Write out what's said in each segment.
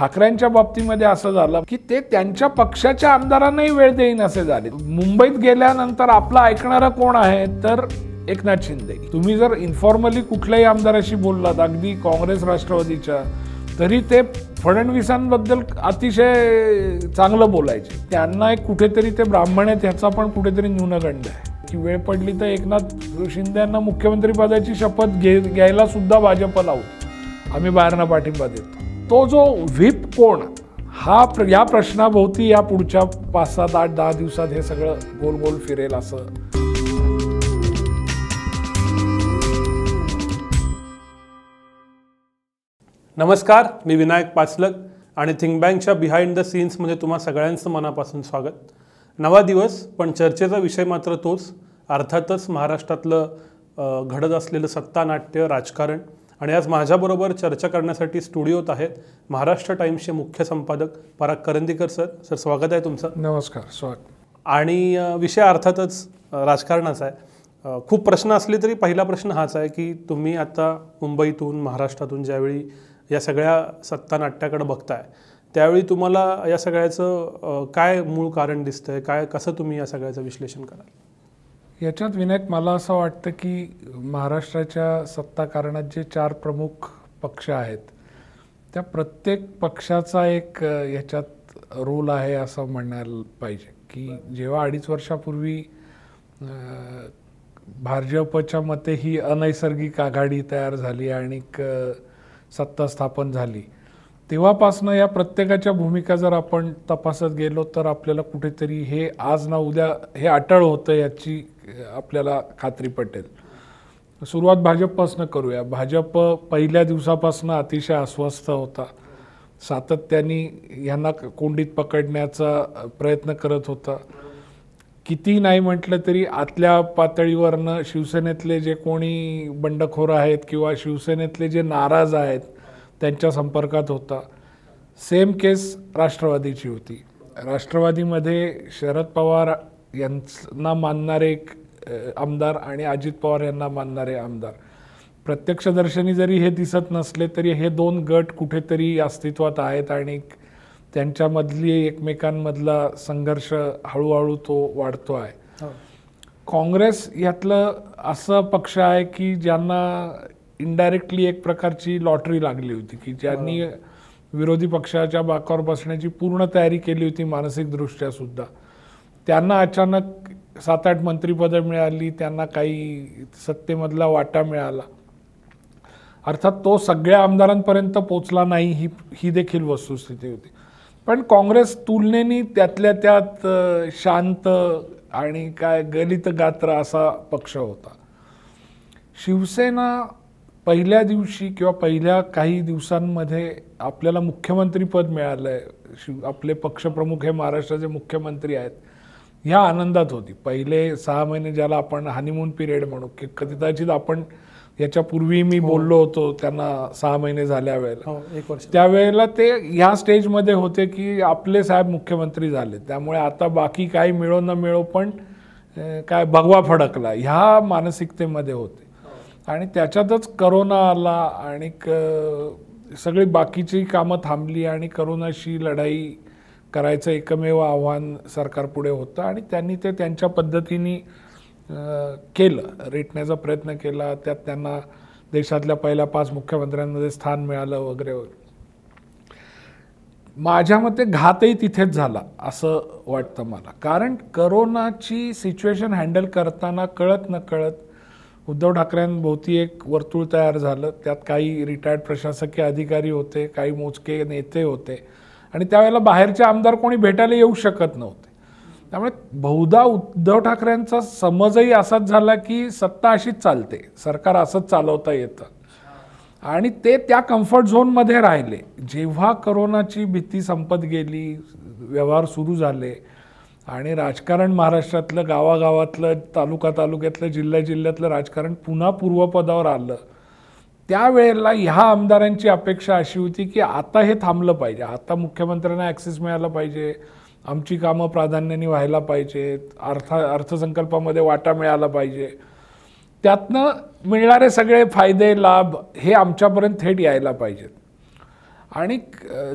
ठाकरेंच्या बाबतीमध्ये असं झालं की ते त्यांच्या पक्षाच्या आमदारांनाही वेळ देईन असे झाले मुंबईत गेल्यानंतर आपला ऐकणारा कोण आहे तर एकनाथ शिंदे तुम्ही जर इन्फॉर्मली कुठल्याही आमदाराशी बोललात अगदी काँग्रेस राष्ट्रवादीच्या तरी ते फडणवीसांबद्दल अतिशय चांगलं बोलायचे त्यांना एक कुठेतरी ते ब्राह्मण आहेत ह्याचा पण कुठेतरी न्यूनगंड आहे की वेळ पडली तर एकनाथ शिंदे यांना मुख्यमंत्रीपदाची शपथ घे घ्यायला सुद्धा भाजपला होती आम्ही बाहेरना पाठिंबा देतो तो जो व्हीप कोण हा प्र या प्रश्नाभोवती या पुढच्या पाच सात आठ दहा दिवसात हे सगळं गोल गोल फिरेल असं नमस्कार मी विनायक पाचलक आणि थिंक बँकच्या बिहाइंड द सीन्स मध्ये तुम्हा सगळ्यांचं मनापासून स्वागत नवा दिवस पण चर्चेचा विषय मात्र तोच अर्थातच महाराष्ट्रातलं घडत असलेलं सत्तानाट्य राजकारण आणि आज माझ्याबरोबर चर्चा करण्यासाठी स्टुडिओत आहेत महाराष्ट्र टाईम्सचे मुख्य संपादक पराग करंदीकर सर सर स्वागत आहे तुमचं नमस्कार स्वागत आणि विषय अर्थातच राजकारणाचा आहे खूप प्रश्न असले तरी पहिला प्रश्न हाच आहे की तुम्ही आता मुंबईतून महाराष्ट्रातून ज्यावेळी या सगळ्या सत्ता नाट्याकडे बघताय त्यावेळी तुम्हाला या सगळ्याचं काय मूळ कारण दिसतंय काय कसं तुम्ही या सगळ्याचं विश्लेषण कराल याच्यात विनायक मला असं वाटतं की महाराष्ट्राच्या सत्ताकारणात जे चार प्रमुख पक्ष आहेत त्या प्रत्येक पक्षाचा एक याच्यात रोल आहे असं म्हणायला पाहिजे की जेव्हा अडीच वर्षापूर्वी भाजपच्या मते ही अनैसर्गिक आघाडी तयार झाली आणि सत्ता स्थापन झाली तेव्हापासनं या प्रत्येकाच्या भूमिका जर आपण तपासत गेलो तर आपल्याला कुठेतरी हे आज ना उद्या हे अटळ होतं याची आपल्याला खात्री पटेल सुरुवात भाजपपासून करूया भाजप पहिल्या दिवसापासून अतिशय अस्वस्थ होता सातत्याने यांना कोंडीत पकडण्याचा प्रयत्न करत होता किती नाही म्हटलं तरी आतल्या पातळीवरनं शिवसेनेतले जे कोणी बंडखोर आहेत किंवा शिवसेनेतले जे नाराज आहेत त्यांच्या संपर्कात होता सेम केस राष्ट्रवादीची होती राष्ट्रवादीमध्ये शरद पवार यांना मानणारे एक आमदार आणि अजित पवार यांना मानणारे आमदार प्रत्यक्षदर्शनी जरी हे दिसत नसले तरी हे दोन गट कुठेतरी अस्तित्वात आहेत आणि त्यांच्यामधली एकमेकांमधला संघर्ष हळूहळू तो वाढतो आहे हो. काँग्रेस यातलं असं पक्ष आहे की ज्यांना इनडायरेक्टली एक प्रकारची लॉटरी लागली होती की ज्यांनी विरोधी पक्षाच्या बाकावर बसण्याची पूर्ण तयारी केली होती मानसिकदृष्ट्या सुद्धा त्यांना अचानक सात आठ मंत्रिपदं मिळाली त्यांना काही सत्तेमधला वाटा मिळाला अर्थात तो सगळ्या आमदारांपर्यंत पोचला नाही ही ही देखील वस्तुस्थिती होती पण काँग्रेस तुलनेने त्यातल्या त्यात शांत आणि काय गलित गात्र असा पक्ष होता शिवसेना पहिल्या दिवशी किंवा पहिल्या काही दिवसांमध्ये आपल्याला मुख्यमंत्रीपद मिळालं आहे शिव आपले पक्षप्रमुख हे महाराष्ट्राचे मुख्यमंत्री आहेत ह्या आनंदात होती पहिले सहा महिने ज्याला आपण हनीमून पिरियड म्हणू की कदाचित आपण याच्यापूर्वी मी हो. बोललो होतो त्यांना सहा महिने झाल्या वेळेला हो, त्यावेळेला ते ह्या स्टेजमध्ये होते की आपले साहेब मुख्यमंत्री झाले त्यामुळे आता बाकी काही मिळो न मिळो पण काय भगवा फडकला ह्या मानसिकतेमध्ये होते आणि त्याच्यातच करोना आला आणि सगळी बाकीची कामं थांबली आणि करोनाशी लढाई करायचं एकमेव आव्हान सरकारपुढे होतं आणि त्यांनी ते त्यांच्या पद्धतीने केलं रेटण्याचा प्रयत्न केला त्यात त्यांना देशातल्या पहिल्या पाच मुख्यमंत्र्यांमध्ये स्थान मिळालं वगैरे वगैरे माझ्या मते घातही तिथेच झाला असं वाटतं मला कारण करोनाची सिच्युएशन हँडल करताना कळत न कळत उद्धव ठाकरेंभोवती एक वर्तुळ तयार झालं त्यात काही रिटायर्ड प्रशासकीय अधिकारी होते काही मोजके नेते होते आणि त्यावेळेला बाहेरचे आमदार कोणी भेटायला येऊ शकत नव्हते त्यामुळे बहुधा उद्धव ठाकरेंचा समजही असाच झाला की सत्ता अशीच चालते सरकार असंच चालवता येतं आणि ते त्या कम्फर्ट झोनमध्ये राहिले जेव्हा करोनाची भीती संपत गेली व्यवहार सुरू झाले आणि राजकारण महाराष्ट्रातलं गावागावातलं तालुका तालुक्यातलं जिल्हा जिल्ह्यातलं राजकारण पुन्हा पूर्वपदावर आलं त्यावेळेला ह्या आमदारांची अपेक्षा अशी होती की आता हे थांबलं पाहिजे आता मुख्यमंत्र्यांना ॲक्सेस मिळाला पाहिजे आमची कामं प्राधान्याने व्हायला पाहिजेत अर्थ अर्थसंकल्पामध्ये वाटा मिळाला पाहिजे त्यातनं मिळणारे सगळे फायदे लाभ हे आमच्यापर्यंत थेट यायला पाहिजेत आणि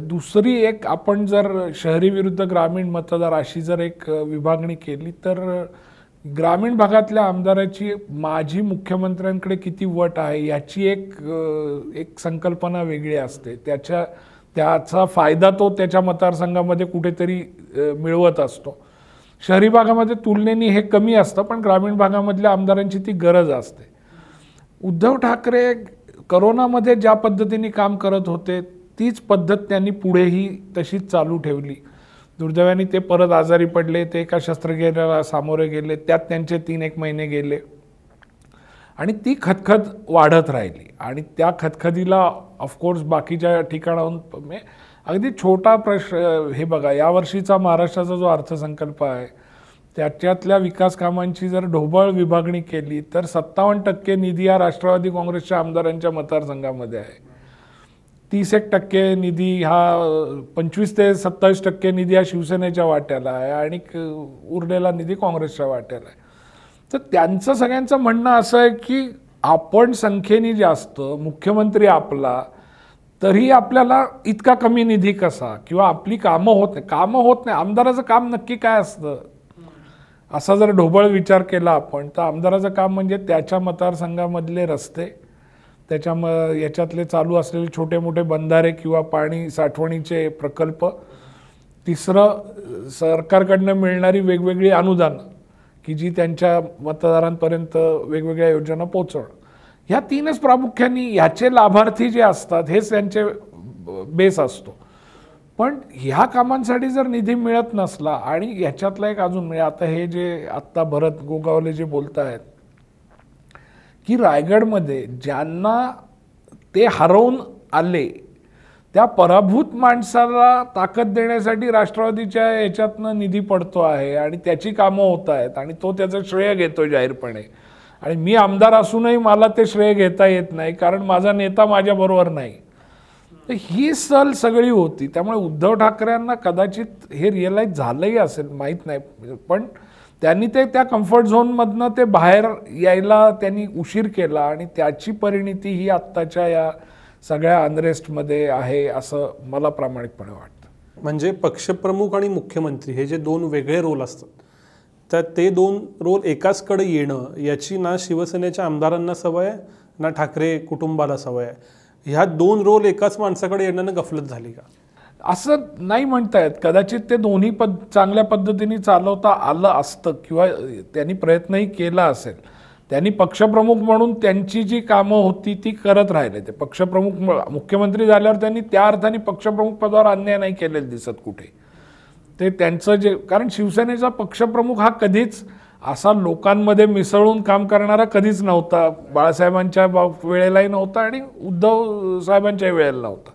दुसरी एक आपण जर शहरी विरुद्ध ग्रामीण मतदार अशी जर एक विभागणी केली तर ग्रामीण भागातल्या आमदाराची माजी मुख्यमंत्र्यांकडे किती वट आहे याची एक एक संकल्पना वेगळी असते त्याच्या त्याचा फायदा तो त्याच्या मतदारसंघामध्ये कुठेतरी मिळवत असतो शहरी भागामध्ये तुलनेने हे कमी असतं पण ग्रामीण भागामधल्या आमदारांची ती गरज असते उद्धव ठाकरे करोनामध्ये ज्या पद्धतीने काम करत होते तीच पद्धत त्यांनी पुढेही तशीच चालू ठेवली दुर्दैवाने ते परत आजारी पडले ते एका शस्त्रक्रियेला सामोरे गेले त्यात त्यांचे तीन एक महिने गेले आणि ती खतखत वाढत राहिली आणि त्या खतखतीला ऑफकोर्स बाकीच्या ठिकाणाहून म्हणजे अगदी छोटा प्रश्न हे बघा यावर्षीचा महाराष्ट्राचा जो अर्थसंकल्प आहे त्याच्यातल्या विकास कामांची जर ढोबळ विभागणी केली तर सत्तावन्न टक्के निधी या राष्ट्रवादी काँग्रेसच्या आमदारांच्या मतदारसंघामध्ये आहे तीस एक टक्के निधी हा पंचवीस ते सत्तावीस टक्के निधी हा शिवसेनेच्या वाट्याला आहे आणि उरलेला निधी काँग्रेसच्या वाट्याला आहे तर त्यांचं सगळ्यांचं म्हणणं असं आहे की आपण संख्येने जास्त मुख्यमंत्री आपला तरी आपल्याला इतका कमी निधी कसा किंवा आपली कामं होत नाही कामं होत नाही आमदाराचं काम नक्की काय असतं असा जर ढोबळ विचार केला आपण तर आमदाराचं काम म्हणजे त्याच्या मतदारसंघामधले रस्ते त्याच्याम याच्यातले चालू असलेले छोटे मोठे बंधारे किंवा पाणी साठवणीचे प्रकल्प तिसरं सरकारकडनं मिळणारी वेगवेगळी अनुदानं की जी त्यांच्या मतदारांपर्यंत वेगवेगळ्या योजना पोचवणं ह्या तीनच प्रामुख्याने ह्याचे लाभार्थी जे असतात हेच त्यांचे बेस असतो पण ह्या कामांसाठी जर निधी मिळत नसला आणि ह्याच्यातला एक अजून म्हणजे आता हे जे आत्ता भरत गोगावले जे बोलत आहेत की रायगडमध्ये ज्यांना ते हरवून आले त्या पराभूत माणसाला ताकद देण्यासाठी राष्ट्रवादीच्या याच्यातनं निधी पडतो आहे आणि त्याची कामं होत आहेत आणि तो त्याचं श्रेय घेतो जाहीरपणे आणि मी आमदार असूनही मला ते श्रेय घेता येत नाही कारण माझा नेता माझ्याबरोबर नाही तर ही सल सगळी होती त्यामुळे उद्धव ठाकरेंना कदाचित हे रिअलाईज झालंही असेल माहीत नाही पण त्यांनी ते त्या कम्फर्ट झोनमधनं ते बाहेर यायला त्यांनी उशीर केला आणि त्याची परिणिती ही आत्ताच्या या सगळ्या अनरेस्टमध्ये आहे असं मला प्रामाणिकपणे वाटतं म्हणजे पक्षप्रमुख आणि मुख्यमंत्री हे जे दोन वेगळे रोल असतात तर ते दोन रोल एकाचकडे येणं याची ना शिवसेनेच्या आमदारांना सवय आहे ना ठाकरे कुटुंबाला सवय ह्या दोन रोल एकाच माणसाकडे येण्यानं गफलत झाली का असं नाही म्हणतायत कदाचित ते दोन्ही पद चांगल्या पद्धतीने चालवता आलं असतं किंवा त्यांनी प्रयत्नही केला असेल त्यांनी पक्षप्रमुख म्हणून त्यांची जी कामं होती ती करत राहिले ते पक्षप्रमुख मुख्यमंत्री झाल्यावर त्यांनी त्या अर्थाने पक्षप्रमुख पदावर अन्याय नाही केलेले दिसत कुठे ते त्यांचं जे कारण शिवसेनेचा पक्षप्रमुख हा कधीच असा लोकांमध्ये मिसळून काम करणारा कधीच नव्हता बाळासाहेबांच्या वेळेलाही नव्हता आणि उद्धव साहेबांच्या वेळेला नव्हता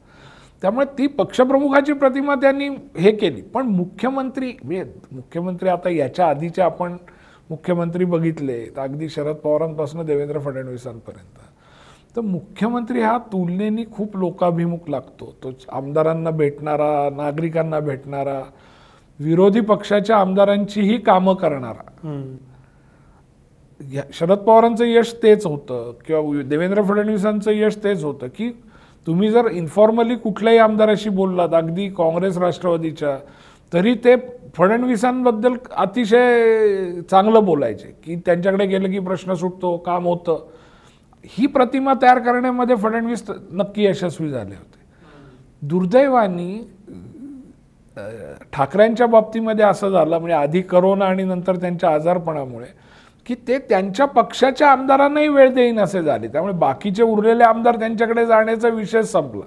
त्यामुळे ती पक्षप्रमुखाची प्रतिमा त्यांनी हे केली पण मुख्यमंत्री म्हणजे मुख्यमंत्री आता याच्या आधीचे आपण मुख्यमंत्री बघितले तर अगदी शरद पवारांपासून देवेंद्र फडणवीसांपर्यंत तर मुख्यमंत्री हा तुलनेने खूप लोकाभिमुख लागतो तो आमदारांना भेटणारा नागरिकांना भेटणारा विरोधी पक्षाच्या आमदारांचीही कामं करणारा शरद पवारांचं यश तेच होतं किंवा देवेंद्र फडणवीसांचं यश तेच होतं की तुम्ही जर इन्फॉर्मली कुठल्याही आमदाराशी बोललात अगदी काँग्रेस राष्ट्रवादीच्या तरी ते फडणवीसांबद्दल अतिशय चांगलं बोलायचे की त्यांच्याकडे गेलं की प्रश्न सुटतो काम होतं ही प्रतिमा तयार करण्यामध्ये फडणवीस नक्की यशस्वी झाले होते दुर्दैवानी ठाकरेंच्या बाबतीमध्ये असं झालं म्हणजे आधी करोना आणि नंतर त्यांच्या आजारपणामुळे की ते त्यांच्या पक्षाच्या आमदारांनाही वेळ देईन असे झाले त्यामुळे बाकीचे उरलेले आमदार त्यांच्याकडे जाण्याचा विषय संपला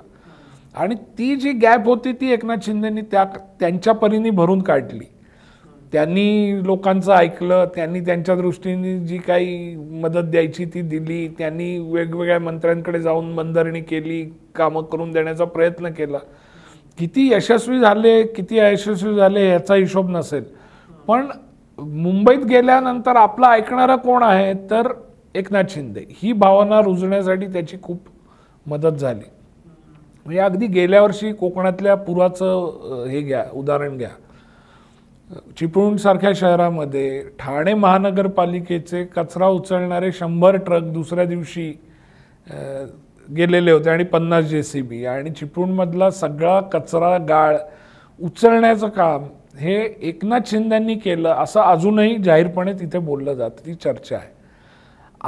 आणि ती जी गॅप होती ती एकनाथ शिंदेनी त्या त्यांच्या परीने भरून काढली त्यांनी लोकांचं ऐकलं त्यांनी त्यांच्या दृष्टीने जी काही मदत द्यायची ती दिली त्यांनी वेगवेगळ्या मंत्र्यांकडे जाऊन बंधारणी केली कामं करून देण्याचा प्रयत्न केला किती यशस्वी झाले किती अयशस्वी झाले याचा हिशोब नसेल पण मुंबईत गेल्यानंतर आपलं ऐकणारा कोण आहे तर एकनाथ शिंदे ही भावना रुजण्यासाठी त्याची खूप मदत झाली म्हणजे अगदी गेल्या वर्षी कोकणातल्या पुराचं हे घ्या उदाहरण घ्या चिपळूणसारख्या शहरामध्ये ठाणे महानगरपालिकेचे कचरा उचलणारे शंभर ट्रक दुसऱ्या दिवशी गेलेले होते आणि पन्नास जे सी बी आणि चिपळूणमधला सगळा कचरा गाळ उचलण्याचं काम हे एकनाथ शिंद्यांनी केलं असं अजूनही जाहीरपणे तिथे बोललं जातं ती चर्चा आहे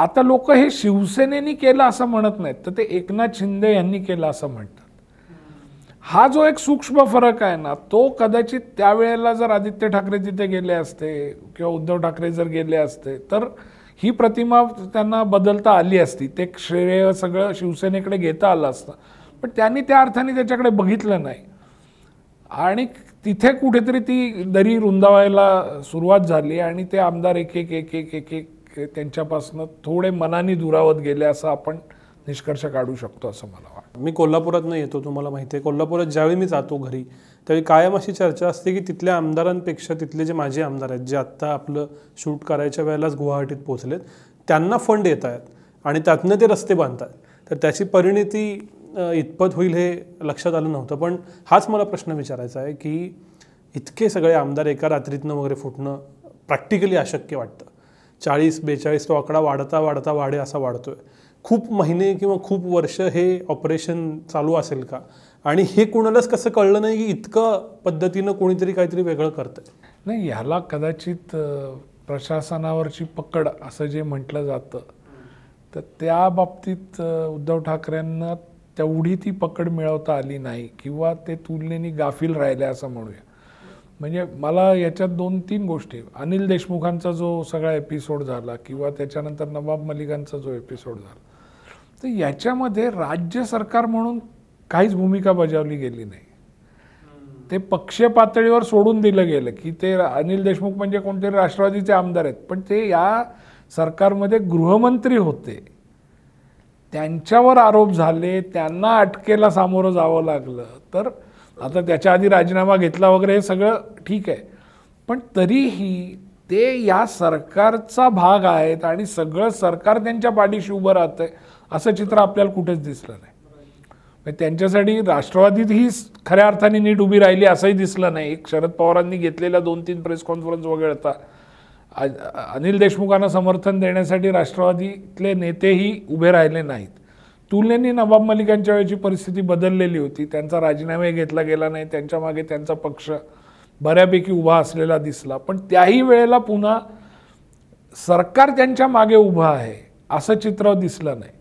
आता लोक हे शिवसेनेनी केलं असं म्हणत नाहीत तर ते एकनाथ शिंदे यांनी केलं असं म्हणतात हा जो एक सूक्ष्म फरक आहे ना तो कदाचित त्यावेळेला जर आदित्य ठाकरे तिथे गेले असते किंवा उद्धव ठाकरे जर गेले असते तर ही प्रतिमा त्यांना बदलता आली असती ते श्रेय सगळं शिवसेनेकडे घेता आलं असतं पण त्यांनी त्या अर्थाने त्याच्याकडे बघितलं नाही आणि तिथे कुठेतरी ती दरी रुंदावायला सुरुवात झाली आणि ते आमदार एक एक एक एक एक त्यांच्यापासनं थोडे मनाने दुरावत गेले असं आपण निष्कर्ष काढू शकतो असं मला वाटतं मी कोल्हापुरात नाही येतो तुम्हाला माहिती आहे कोल्हापुरात ज्यावेळी मी जातो घरी त्यावेळी कायम अशी चर्चा असते की तिथल्या आमदारांपेक्षा तिथले जे माझे आमदार आहेत जे आत्ता आपलं शूट करायच्या वेळेलाच गुवाहाटीत पोहोचलेत त्यांना फंड येत आहेत आणि त्यातनं ते रस्ते बांधतात तर त्याची परिणिती इतपत होईल हे लक्षात आलं नव्हतं पण हाच मला प्रश्न विचारायचा आहे की इतके सगळे आमदार एका रात्रीतनं वगैरे फुटणं प्रॅक्टिकली अशक्य वाटतं चाळीस बेचाळीस तो आकडा वाढता वाढता वाढे असा वाढतो आहे खूप महिने किंवा खूप वर्ष हे ऑपरेशन चालू असेल का आणि हे कोणालाच कसं कळलं नाही की इतकं पद्धतीनं कोणीतरी काहीतरी वेगळं करतं नाही ह्याला कदाचित प्रशासनावरची पकड असं जे म्हटलं जातं तर त्या बाबतीत उद्धव ठाकरेंना तेवढी ती पकड मिळवता आली नाही किंवा ते तुलनेने गाफील राहिले असं म्हणूया म्हणजे मला याच्यात दोन तीन गोष्टी अनिल देशमुखांचा जो सगळा एपिसोड झाला किंवा त्याच्यानंतर नवाब मलिकांचा जो एपिसोड झाला तर याच्यामध्ये राज्य सरकार म्हणून काहीच भूमिका बजावली गेली नाही ते पक्ष पातळीवर सोडून दिलं गेलं की ते अनिल देशमुख म्हणजे कोणतरी राष्ट्रवादीचे आमदार आहेत पण ते या सरकारमध्ये गृहमंत्री होते त्यांच्यावर आरोप झाले त्यांना अटकेला सामोरं जावं लागलं तर आता त्याच्या आधी राजीनामा घेतला वगैरे हे सगळं ठीक आहे पण तरीही ते या सरकारचा भाग आहेत आणि सगळं सरकार त्यांच्या पाठीशी उभं राहतं आहे असं चित्र आपल्याला कुठेच दिसलं नाही म्हणजे त्यांच्यासाठी राष्ट्रवादीत ही खऱ्या अर्थाने नीट उभी राहिली असंही दिसलं नाही एक शरद पवारांनी घेतलेल्या दोन तीन प्रेस कॉन्फरन्स वगळता अनिल देशमुखांना समर्थन देण्यासाठी राष्ट्रवादीतले नेतेही उभे राहिले नाहीत तुलनेने नवाब मलिकांच्या यांच्या वेळेची परिस्थिती बदललेली होती त्यांचा राजीनामाही घेतला गेला नाही त्यांच्या मागे त्यांचा पक्ष बऱ्यापैकी उभा असलेला दिसला पण त्याही वेळेला पुन्हा सरकार त्यांच्या मागे उभं आहे असं चित्र दिसलं नाही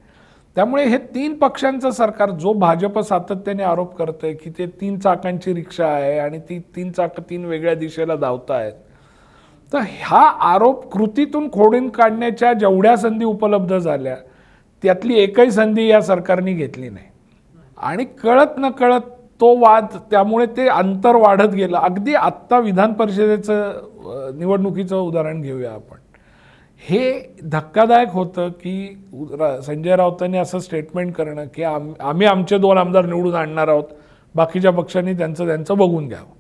त्यामुळे हे तीन पक्षांचं सरकार जो भाजप सातत्याने आरोप करतंय की ते तीन चाकांची रिक्षा आहे आणि ती तीन चाकं तीन वेगळ्या दिशेला धावत आहेत तर ह्या आरोप कृतीतून खोडून काढण्याच्या जेवढ्या संधी उपलब्ध झाल्या त्यातली एकही संधी या सरकारने घेतली नाही आणि कळत न कळत तो वाद त्यामुळे ते अंतर वाढत गेलं अगदी आत्ता विधान परिषदेचं निवडणुकीचं उदाहरण घेऊया आपण हे धक्कादायक होतं की संजय राऊतांनी असं स्टेटमेंट करणं की आम आम्ही आमचे दोन आमदार निवडून आणणार आहोत बाकीच्या पक्षांनी त्यांचं त्यांचं बघून घ्यावं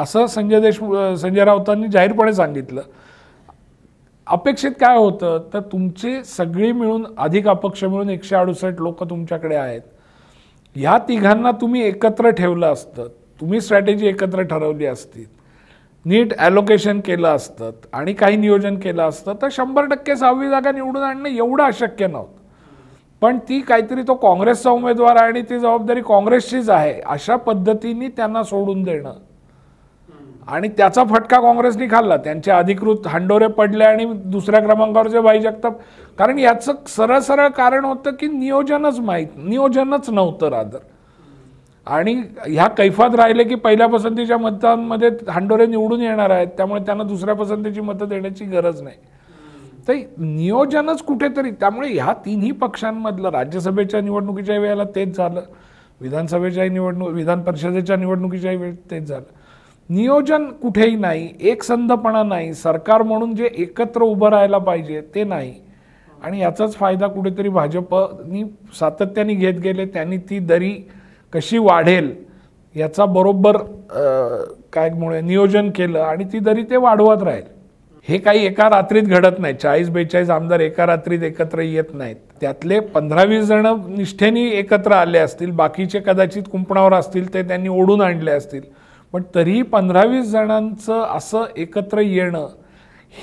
असं संजय देश संजय राऊतांनी जाहीरपणे सांगितलं अपेक्षित काय होतं तर तुमची सगळी मिळून अधिक अपक्ष मिळून एकशे अडुसष्ट लोक तुमच्याकडे आहेत ह्या तिघांना तुम्ही एकत्र ठेवलं असतं तुम्ही स्ट्रॅटेजी एकत्र ठरवली असती नीट ॲलोकेशन केलं असतं आणि काही नियोजन केलं असतं तर शंभर टक्के सहावी जागा निवडून आणणं एवढं अशक्य नव्हतं पण ती काहीतरी तो काँग्रेसचा उमेदवार आहे आणि ती जबाबदारी काँग्रेसचीच आहे अशा पद्धतीने त्यांना सोडून देणं आणि त्याचा फटका काँग्रेसने खाल्ला त्यांचे अधिकृत हांडोरे पडले आणि दुसऱ्या जे भाई जगताप कारण याचं सरळ सरळ कारण होतं की नियोजनच माहीत नियोजनच नव्हतं रादर आणि ह्या कैफात राहिले की पहिल्या पसंतीच्या मतांमध्ये हांडोरे निवडून येणार आहेत त्यामुळे त्यांना दुसऱ्या पसंतीची मतं देण्याची गरज नाही तर नियोजनच कुठेतरी त्यामुळे ह्या तिन्ही पक्षांमधलं राज्यसभेच्या निवडणुकीच्या वेळेला तेच झालं विधानसभेच्याही निवडणूक विधान परिषदेच्या निवडणुकीच्याही वेळ तेच झालं नियोजन कुठेही नाही एकसंधपणा नाही सरकार म्हणून जे एकत्र उभं राहायला पाहिजे ते नाही आणि याचाच फायदा कुठेतरी भाजपनी सातत्याने घेत गेले त्यांनी ती दरी कशी वाढेल याचा बरोबर काय मुळे नियोजन केलं आणि ती दरी ते वाढवत राहील हे काही एका रात्रीत घडत नाही चाळीस बेचाळीस आमदार एका रात्रीत एकत्र येत नाहीत त्यातले पंधरा वीस जण निष्ठेने एकत्र आले असतील बाकीचे कदाचित कुंपणावर असतील ते त्यांनी ओढून आणले असतील पण तरीही पंधरा वीस जणांचं असं एकत्र येणं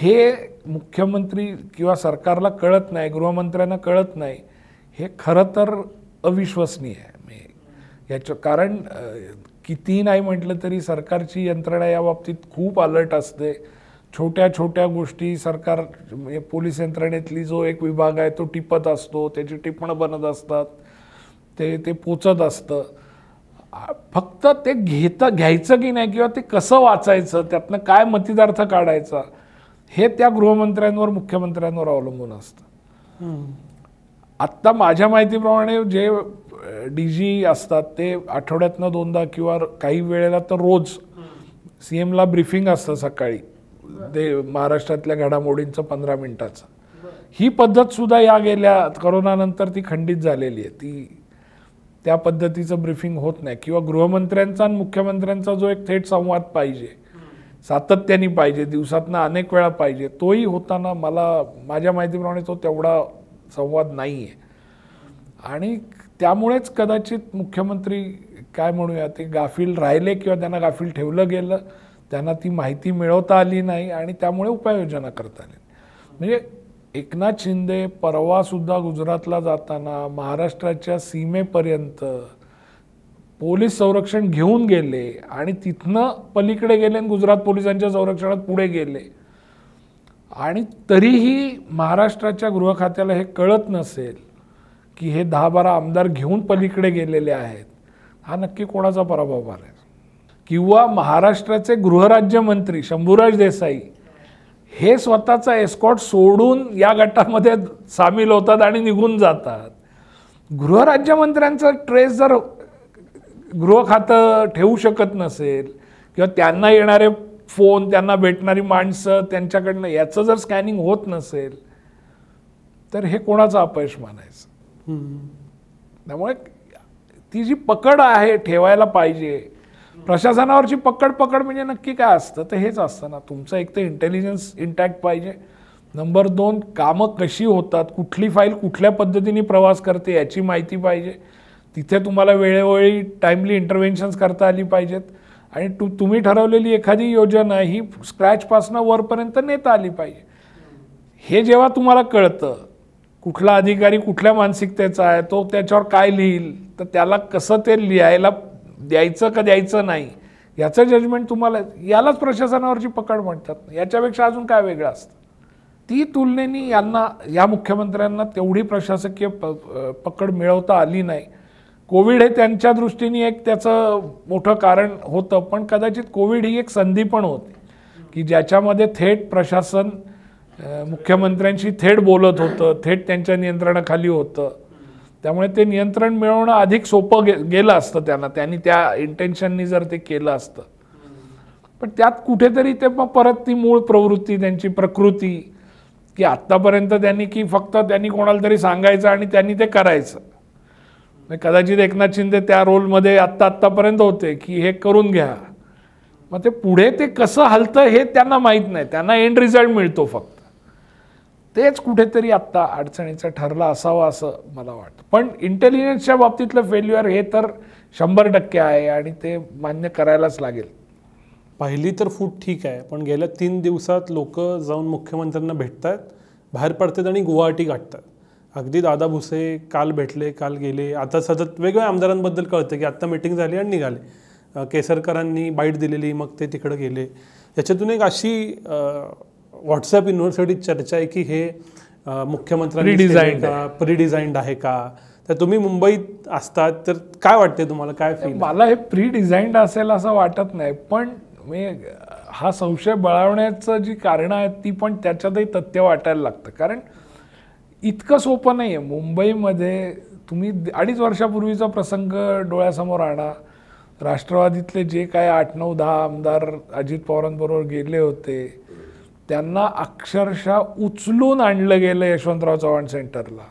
हे मुख्यमंत्री किंवा सरकारला कळत नाही गृहमंत्र्यांना कळत नाही हे खरं तर अविश्वसनीय आहे मी याचं कारण कितीही नाही म्हटलं तरी सरकारची यंत्रणा या बाबतीत खूप अलर्ट असते छोट्या छोट्या गोष्टी सरकार म्हणजे पोलीस यंत्रणेतली जो एक विभाग आहे तो टिपत असतो त्याची टिपणं बनत असतात ते ते पोचत असतं फक्त ते घेता घ्यायचं की नाही किंवा ते कसं वाचायचं त्यातनं काय मतिदार्थ काढायचा हे त्या गृहमंत्र्यांवर मुख्यमंत्र्यांवर अवलंबून असतं आत्ता माझ्या माहितीप्रमाणे जे डी जी असतात ते आठवड्यातनं दोनदा किंवा काही वेळेला तर रोज सी एमला ब्रिफिंग असतं सकाळी ते महाराष्ट्रातल्या घडामोडींचं पंधरा मिनिटाचं ही पद्धतसुद्धा या गेल्या करोनानंतर ती खंडित झालेली आहे ती त्या पद्धतीचं ब्रिफिंग होत नाही किंवा गृहमंत्र्यांचा आणि मुख्यमंत्र्यांचा जो एक थेट संवाद पाहिजे सातत्याने पाहिजे दिवसातनं अनेक वेळा पाहिजे तोही होताना मला माझ्या माहितीप्रमाणे तो तेवढा संवाद नाही आहे आणि त्यामुळेच कदाचित मुख्यमंत्री काय म्हणूया ते गाफील राहिले किंवा त्यांना गाफील ठेवलं गेलं त्यांना ती माहिती मिळवता आली नाही आणि त्यामुळे उपाययोजना करता आली म्हणजे एकनाथ शिंदे परवासुद्धा गुजरातला जाताना महाराष्ट्राच्या सीमेपर्यंत पोलीस संरक्षण घेऊन गेले आणि तिथनं पलीकडे गेले आणि गुजरात पोलिसांच्या संरक्षणात पुढे गेले आणि तरीही महाराष्ट्राच्या गृह खात्याला हे कळत नसेल की हे दहा बारा आमदार घेऊन पलीकडे गेलेले आहेत हा नक्की कोणाचा पराभव आहे किंवा महाराष्ट्राचे गृहराज्यमंत्री शंभूराज देसाई हे स्वतःचा एस्कॉट सोडून या गटामध्ये सामील होतात आणि निघून जातात गृहराज्यमंत्र्यांचा ट्रेस जर गृह खातं ठेवू शकत नसेल किंवा त्यांना येणारे फोन त्यांना भेटणारी माणसं त्यांच्याकडनं याचं जर स्कॅनिंग होत नसेल तर हे कोणाचं अपयश मानायचं त्यामुळे ती जी पकड आहे ठेवायला पाहिजे प्रशासनावरची पकड पकड म्हणजे नक्की काय असतं तर हेच असतं ना तुमचं एक तर इंटेलिजन्स इंटॅक्ट पाहिजे नंबर दोन कामं कशी होतात कुठली फाईल कुठल्या पद्धतीने प्रवास करते याची माहिती पाहिजे तिथे तुम्हाला वेळोवेळी टाईमली इंटरव्हेन्शन्स करता आली पाहिजेत आणि तु तुम्ही ठरवलेली एखादी योजना ही स्क्रॅचपासनं वरपर्यंत नेता आली पाहिजे हे जेव्हा तुम्हाला कळतं कुठला अधिकारी कुठल्या मानसिकतेचा आहे तो त्याच्यावर काय लिहील तर त्याला कसं ते लिहायला द्यायचं का द्यायचं नाही याचं जजमेंट तुम्हाला यालाच प्रशासनावरची पकड म्हणतात याच्यापेक्षा अजून काय वेगळं असतं ती तुलनेने यांना या मुख्यमंत्र्यांना तेवढी प्रशासकीय प पकड मिळवता आली नाही कोविड हे त्यांच्या दृष्टीने एक त्याचं मोठं कारण होतं पण कदाचित कोविड ही एक संधी पण होती की ज्याच्यामध्ये थेट प्रशासन मुख्यमंत्र्यांशी थेट बोलत होतं थेट त्यांच्या नियंत्रणाखाली होतं त्यामुळे ते नियंत्रण मिळवणं अधिक सोपं गे गेलं असतं त्यांना त्यांनी त्या इंटेन्शननी जर ते केलं असतं पण त्यात कुठेतरी ते मग परत ती मूळ प्रवृत्ती त्यांची प्रकृती की आत्तापर्यंत त्यांनी की फक्त त्यांनी कोणाला तरी सांगायचं आणि त्यांनी ते करायचं म्हणजे कदाचित एकनाथ शिंदे त्या रोलमध्ये आत्ता आत्तापर्यंत होते की हे करून घ्या मग ते पुढे ते कसं हलतं हे त्यांना माहीत नाही त्यांना एंड रिझल्ट मिळतो फक्त तेच कुठेतरी आत्ता अडचणीचा ठरला असावा असं मला वाटतं पण इंटेलिजन्सच्या बाबतीतलं फेल्युअर हे तर शंभर टक्के आहे आणि ते मान्य करायलाच लागेल पहिली तर फूट ठीक आहे पण गेल्या तीन दिवसात लोक जाऊन मुख्यमंत्र्यांना भेटतात बाहेर पडतात आणि गुवाहाटी गाठतात अगदी दादा भुसे काल भेटले काल गेले आता सतत वेगवेगळ्या आमदारांबद्दल कळतं की आत्ता मिटिंग झाली आणि निघाले केसरकरांनी बाईट दिलेली मग ते तिकडं गेले याच्यातून एक अशी व्हॉट्सअप युनिव्हर्सिटीत चर्चा आहे की हे मुख्यमंत्री डिझाईन प्री आहे का तर तुम्ही मुंबईत असतात तर काय वाटते तुम्हाला काय फील मला हे प्री असेल असं वाटत नाही पण मी हा संशय बळावण्याचं जी कारणं आहेत ती पण त्याच्यातही तथ्य वाटायला लागतं कारण इतकं सोपं नाही आहे मुंबईमध्ये तुम्ही अडीच वर्षापूर्वीचा प्रसंग डोळ्यासमोर आणा राष्ट्रवादीतले जे काय आठ नऊ दहा आमदार अजित पवारांबरोबर गेले होते त्यांना अक्षरशः उचलून आणलं गेलं यशवंतराव चव्हाण सेंटरला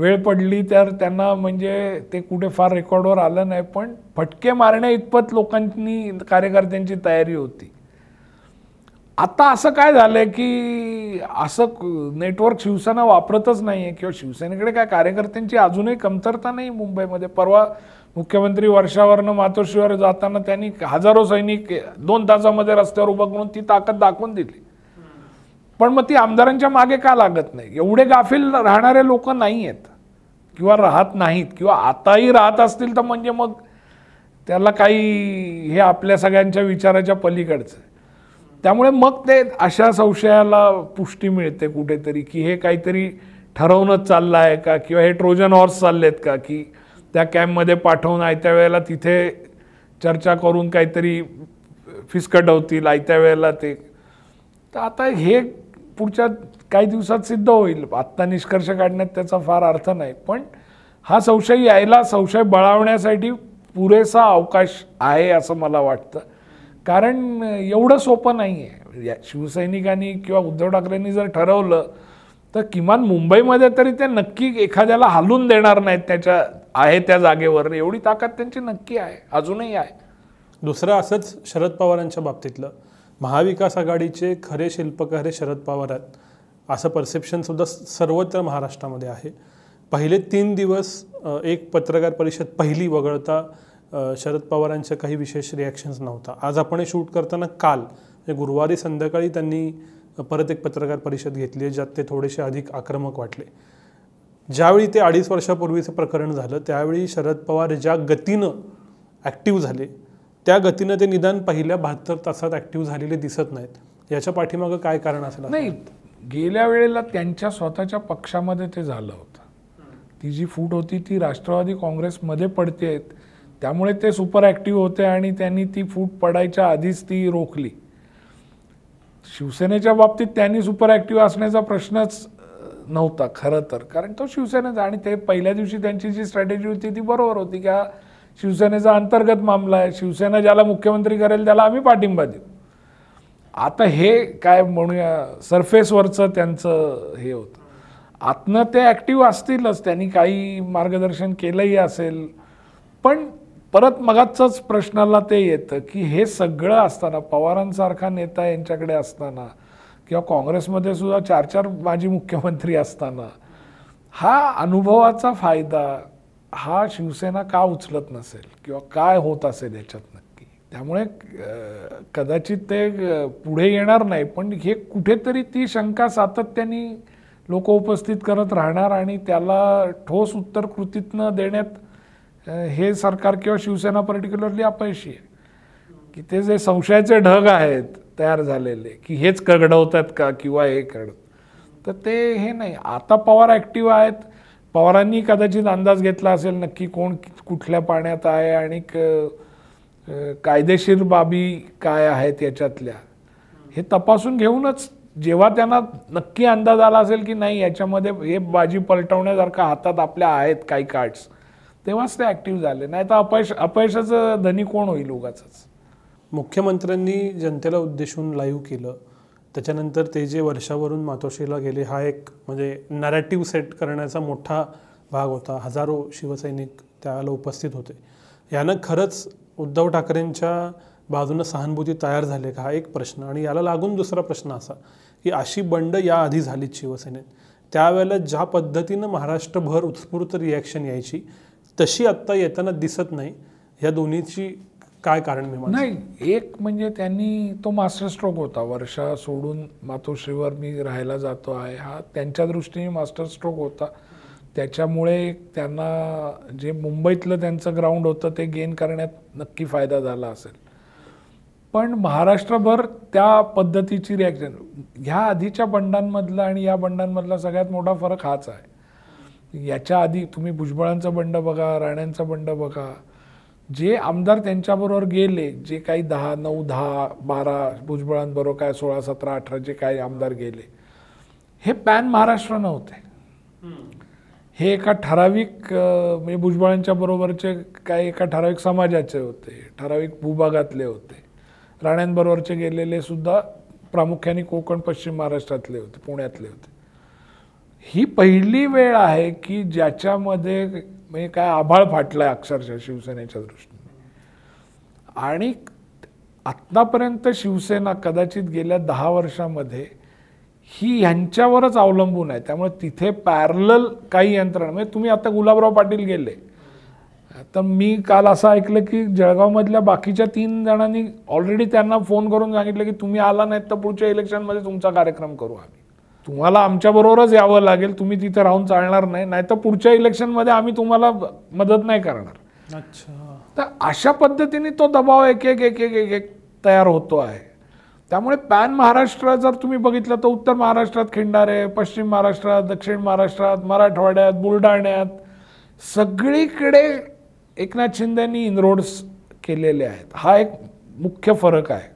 वेळ पडली तर त्यांना म्हणजे ते कुठे फार रेकॉर्डवर आलं नाही पण फटके मारण्या इतपत लोकांनी कार्यकर्त्यांची तयारी होती आता असं काय झालं आहे की असं नेटवर्क शिवसेना वापरतच नाही आहे किंवा शिवसेनेकडे काय कार्यकर्त्यांची अजूनही कमतरता नाही मुंबईमध्ये परवा मुख्यमंत्री वर्षावरनं मातोश्रीवर जाताना त्यांनी हजारो सैनिक दोन तासामध्ये रस्त्यावर उभं करून ती ताकद दाखवून दिली पण मग ती आमदारांच्या मागे का लागत नाही एवढे गाफील राहणारे लोक नाही आहेत किंवा राहत नाहीत किंवा आताही राहत असतील तर म्हणजे मग त्याला काही हे आपल्या सगळ्यांच्या विचाराच्या पलीकडचं त्यामुळे मग ते अशा संशयाला पुष्टी मिळते कुठेतरी की हे काहीतरी ठरवणंच चाललं आहे का किंवा हे ट्रोजन हॉर्स चाललेत का की त्या कॅम्पमध्ये पाठवून आयत्या वेळेला तिथे चर्चा करून काहीतरी फिसकटवतील आयत्या वेळेला ते तर आता हे पुढच्या काही दिवसात सिद्ध होईल आत्ता निष्कर्ष काढण्यात त्याचा फार अर्थ नाही पण हा संशय यायला संशय बळावण्यासाठी पुरेसा अवकाश आहे असं मला वाटतं कारण एवढं सोपं नाही आहे शिवसैनिकांनी किंवा उद्धव ठाकरेंनी जर ठरवलं तर किमान मुंबईमध्ये तरी ते नक्की एखाद्याला हलून देणार नाहीत त्याच्या आहे त्या जागेवर एवढी ताकद त्यांची नक्की आहे अजूनही आहे दुसरं असंच शरद पवारांच्या बाबतीतलं महाविकास आघाडीचे खरे शिल्पकार हे शरद पवार आहेत असं परसेप्शनसुद्धा सर्वत्र महाराष्ट्रामध्ये आहे पहिले तीन दिवस एक पत्रकार परिषद पहिली वगळता शरद पवारांच्या काही विशेष रिॲक्शन्स नव्हता आज आपण हे शूट करताना काल म्हणजे गुरुवारी संध्याकाळी त्यांनी परत एक पत्रकार परिषद घेतली आहे ज्यात ते थोडेसे अधिक आक्रमक वाटले ज्यावेळी ते अडीच वर्षापूर्वीचं प्रकरण झालं त्यावेळी शरद पवार ज्या गतीनं ॲक्टिव्ह झाले त्या गतीनं ते निदान पहिल्या बहात्तर तासात ऍक्टिव्ह झालेले दिसत नाहीत याच्या पाठीमागं काय कारण असेल नाही गेल्या वेळेला त्यांच्या स्वतःच्या पक्षामध्ये ते झालं होतं ती जी फूट होती ती राष्ट्रवादी काँग्रेसमध्ये पडते आहेत त्यामुळे ते सुपर ॲक्टिव्ह होते आणि त्यांनी ती फूट पडायच्या आधीच ती रोखली शिवसेनेच्या बाबतीत त्यांनी सुपर ॲक्टिव्ह असण्याचा प्रश्नच नव्हता खरं तर कारण तो शिवसेनेचा आणि ते पहिल्या दिवशी त्यांची जी स्ट्रॅटेजी होती ती बरोबर होती की शिवसेनेचा अंतर्गत मामला आहे शिवसेना ज्याला मुख्यमंत्री करेल त्याला आम्ही पाठिंबा देऊ आता हे काय म्हणूया सरफेसवरचं त्यांचं हे होतं आतनं ते ॲक्टिव्ह असतीलच त्यांनी काही मार्गदर्शन केलंही असेल पण परत मगाचाच प्रश्नाला ते येतं की हे सगळं असताना पवारांसारखा नेता यांच्याकडे असताना किंवा काँग्रेसमध्ये सुद्धा चार चार माजी मुख्यमंत्री असताना हा अनुभवाचा फायदा हा शिवसेना का उचलत नसेल किंवा काय होत असेल याच्यात नक्की त्यामुळे कदाचित ते पुढे येणार नाही पण हे कुठेतरी ती शंका सातत्याने लोक उपस्थित करत राहणार आणि त्याला ठोस उत्तर कृतीतनं देण्यात हे सरकार किंवा शिवसेना पर्टिक्युलरली अपयशी आहे की ते जे संशयाचे ढग आहेत तयार झालेले की हेच कगडवतात का किंवा हे कळत तर ते हे नाही आता पवार ॲक्टिव्ह आहेत पवारांनी कदाचित अंदाज घेतला असेल नक्की कोण कुठल्या पाण्यात आहे आणि कायदेशीर बाबी काय आहेत याच्यातल्या हे तपासून घेऊनच जेव्हा त्यांना नक्की अंदाज आला असेल की नाही याच्यामध्ये हे बाजी पलटवण्यासारखं हातात आपल्या आहेत काही कार्ड्स तेव्हाच ते ॲक्टिव्ह झाले नाही तर अपयश अपयशाचं धनी कोण होईल उगाच मुख्यमंत्र्यांनी जनतेला उद्देशून लाईव्ह केलं त्याच्यानंतर ते जे वर्षावरून मातोश्रीला गेले हा एक म्हणजे नॅरेटिव्ह सेट करण्याचा मोठा भाग होता हजारो शिवसैनिक त्याला उपस्थित होते यानं खरंच उद्धव ठाकरेंच्या बाजूनं सहानुभूती तयार झाली का हा एक प्रश्न आणि याला लागून दुसरा प्रश्न असा की अशी बंड याआधी झालीच शिवसेनेत त्यावेळेला ज्या पद्धतीनं महाराष्ट्रभर उत्स्फूर्त रिॲक्शन यायची तशी आत्ता येताना दिसत नाही या दोन्हीची काय कारण नाही एक म्हणजे त्यांनी तो मास्टर स्ट्रोक होता वर्षा सोडून मातोश्रीवर मी राहायला जातो आहे हा त्यांच्या दृष्टीने मास्टर स्ट्रोक होता त्याच्यामुळे त्यांना जे मुंबईतलं त्यांचं ग्राउंड होतं ते गेन करण्यात नक्की फायदा झाला असेल पण महाराष्ट्रभर त्या पद्धतीची रिॲक्शन ह्या आधीच्या बंडांमधला आणि या बंडांमधला सगळ्यात मोठा फरक हाच आहे याच्या आधी तुम्ही भुजबळांचा बंड बघा राण्यांचा बंड बघा जे आमदार त्यांच्याबरोबर गेले जे काही दहा नऊ दहा बारा भुजबळांबरोबर काय सोळा सतरा अठरा जे काही आमदार गेले हे पॅन महाराष्ट्र नव्हते हे एका ठराविक म्हणजे भुजबळांच्या बरोबरचे काही एका ठराविक समाजाचे होते ठराविक भूभागातले होते राण्यांबरोबरचे गेलेले सुद्धा प्रामुख्याने कोकण पश्चिम महाराष्ट्रातले होते पुण्यातले होते ही पहिली वेळ आहे की ज्याच्यामध्ये म्हणजे काय आभाळ फाटलं अक्षरशः शिवसेनेच्या दृष्टीने आणि आत्तापर्यंत शिवसेना कदाचित गेल्या दहा वर्षामध्ये ही ह्यांच्यावरच अवलंबून आहे त्यामुळे तिथे पॅरल काही यंत्रणा म्हणजे तुम्ही आता गुलाबराव पाटील गेले तर मी काल असं ऐकलं की जळगावमधल्या बाकीच्या तीन जणांनी ऑलरेडी त्यांना फोन करून सांगितलं की तुम्ही आला नाहीत तर पुढच्या इलेक्शनमध्ये तुमचा कार्यक्रम करू आम्ही तुम्हाला आमच्याबरोबरच यावं लागेल तुम्ही तिथे राहून चालणार नाही नाहीतर पुढच्या इलेक्शनमध्ये आम्ही तुम्हाला मदत नाही करणार अच्छा तर अशा पद्धतीने तो दबाव एक एक एक एक एक एक तयार होतो आहे त्यामुळे पॅन महाराष्ट्र जर तुम्ही बघितलं तर उत्तर महाराष्ट्रात खिंडारे पश्चिम महाराष्ट्रात दक्षिण महाराष्ट्रात मराठवाड्यात बुलढाण्यात सगळीकडे एकनाथ शिंदेनी इनरोड्स केलेले आहेत हा एक मुख्य फरक आहे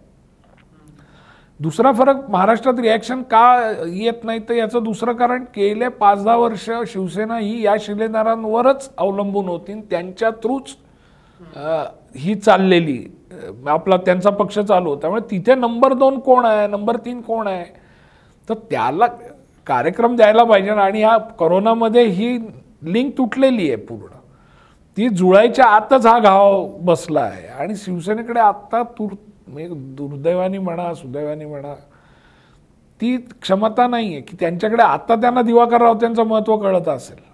दुसरा फरक महाराष्ट्रात रिॲक्शन का येत नाही तर याचं दुसरं कारण गेले पाच दहा वर्ष शिवसेना ही या शिलेदारांवरच अवलंबून होती त्यांच्या थ्रूच ही चाललेली आपला त्यांचा पक्ष चालू त्यामुळे तिथे नंबर दोन कोण आहे नंबर तीन कोण आहे तर त्याला कार्यक्रम द्यायला पाहिजे आणि हा करोनामध्ये ही लिंक तुटलेली आहे पूर्ण ती जुळायच्या आतच हा घाव बसला आहे आणि शिवसेनेकडे आत्ता तुर्त म्हणजे दुर्दैवाने म्हणा सुदैवाने म्हणा ती क्षमता नाही आहे की त्यांच्याकडे आता त्यांना दिवाकर त्यांचं महत्त्व कळत असेल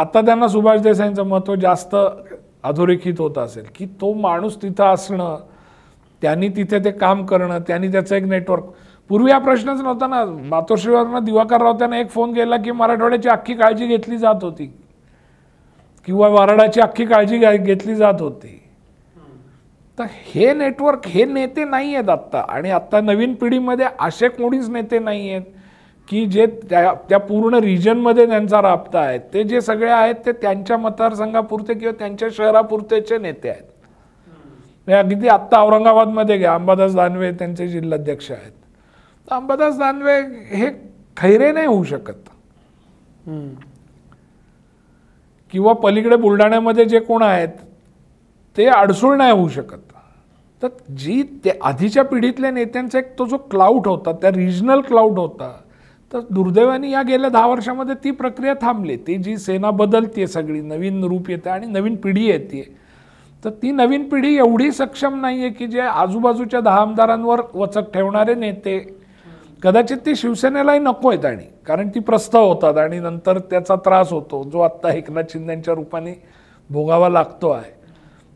आता त्यांना सुभाष देसाईंचं महत्त्व जास्त अधोरेखित होत असेल की तो माणूस तिथं असणं त्यांनी तिथे ते काम करणं त्यांनी त्याचं एक नेटवर्क पूर्वी हा प्रश्नच नव्हता ना मातोश्रीवरनं दिवाकर रावत्यांना एक फोन केला की मराठवाड्याची अख्खी काळजी घेतली जात होती किंवा वारडाची अख्खी काळजी घेतली जात होती तर हे नेटवर्क हे नेते नाही आहेत आत्ता आणि आत्ता नवीन पिढीमध्ये असे कोणीच नेते नाही आहेत की जे त्या त्या पूर्ण रिजनमध्ये त्यांचा राबता आहेत ते जे सगळे आहेत ते त्यांच्या मतदारसंघापुरते किंवा त्यांच्या शहरापुरतेचे नेते आहेत अगदी आत्ता औरंगाबादमध्ये घ्या अंबादास दानवे त्यांचे जिल्हाध्यक्ष आहेत तर अंबादास दानवे हे खैरे नाही होऊ शकत किंवा पलीकडे बुलढाण्यामध्ये जे कोण आहेत ते अडसूळ नाही होऊ शकत तर जी ते आधीच्या पिढीतल्या नेत्यांचा एक तो जो क्लाउड होता त्या रिजनल क्लाउड होता तर दुर्दैवाने या गेल्या दहा वर्षामध्ये ती प्रक्रिया थांबली ती जी सेना बदलते सगळी नवीन रूप येते आणि नवीन पिढी येते तर ती नवीन पिढी एवढी सक्षम नाही आहे की जे आजूबाजूच्या दहा आमदारांवर वचक ठेवणारे नेते कदाचित ती शिवसेनेलाही नको आहेत आणि कारण ती प्रस्ताव होतात आणि नंतर त्याचा त्रास होतो जो आत्ता एकनाथ शिंदेच्या रूपाने भोगावा लागतो आहे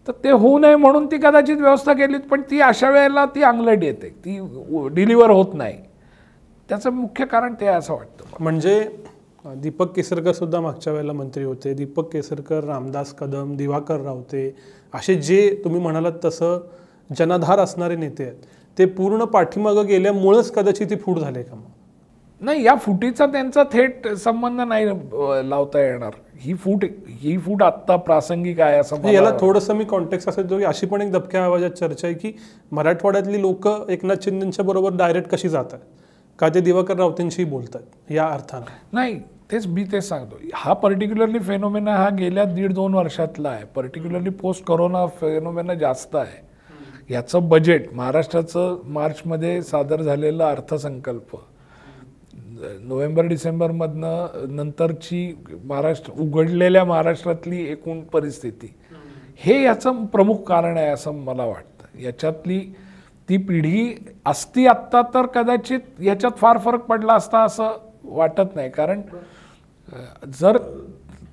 तर ते होऊ नये म्हणून ती कदाचित व्यवस्था केलीत पण ती अशा वेळेला ती अंगलट येते ती डिलिव्हर होत नाही त्याचं मुख्य कारण ते असं वाटतं म्हणजे दीपक केसरकर सुद्धा मागच्या वेळेला मंत्री होते दीपक केसरकर रामदास कदम दिवाकर रावते असे जे तुम्ही म्हणालात तसं जनाधार असणारे नेते आहेत ते पूर्ण पाठीमागं गेल्यामुळंच कदाचित ती फूट झाले का मग नाही या फुटीचा त्यांचा थेट संबंध नाही लावता येणार ही फूट ही फूट आत्ता प्रासंगिक आहे असं याला थोडंसं मी कॉन्टॅक्ट असेल जो की अशी पण एक दबक्या आवाजात चर्चा आहे की मराठवाड्यातली लोक एकनाथ शिंदेच्या बरोबर डायरेक्ट कशी जातात का ते दिवाकर रावतेंशी बोलतात या अर्थानं नाही तेच मी तेच सांगतो हा पर्टिक्युलरली फेनोमेना हा गेल्या दीड दोन वर्षातला आहे पर्टिक्युलरली पोस्ट करोना फेनोमेना जास्त आहे याचं बजेट महाराष्ट्राचं मार्चमध्ये सादर झालेला अर्थसंकल्प नोव्हेंबर डिसेंबरमधनं नंतरची महाराष्ट्र उघडलेल्या महाराष्ट्रातली एकूण परिस्थिती हे याचं प्रमुख कारण आहे असं मला वाटतं याच्यातली ती पिढी असती आत्ता तर कदाचित याच्यात फार फरक पडला असता असं वाटत नाही कारण जर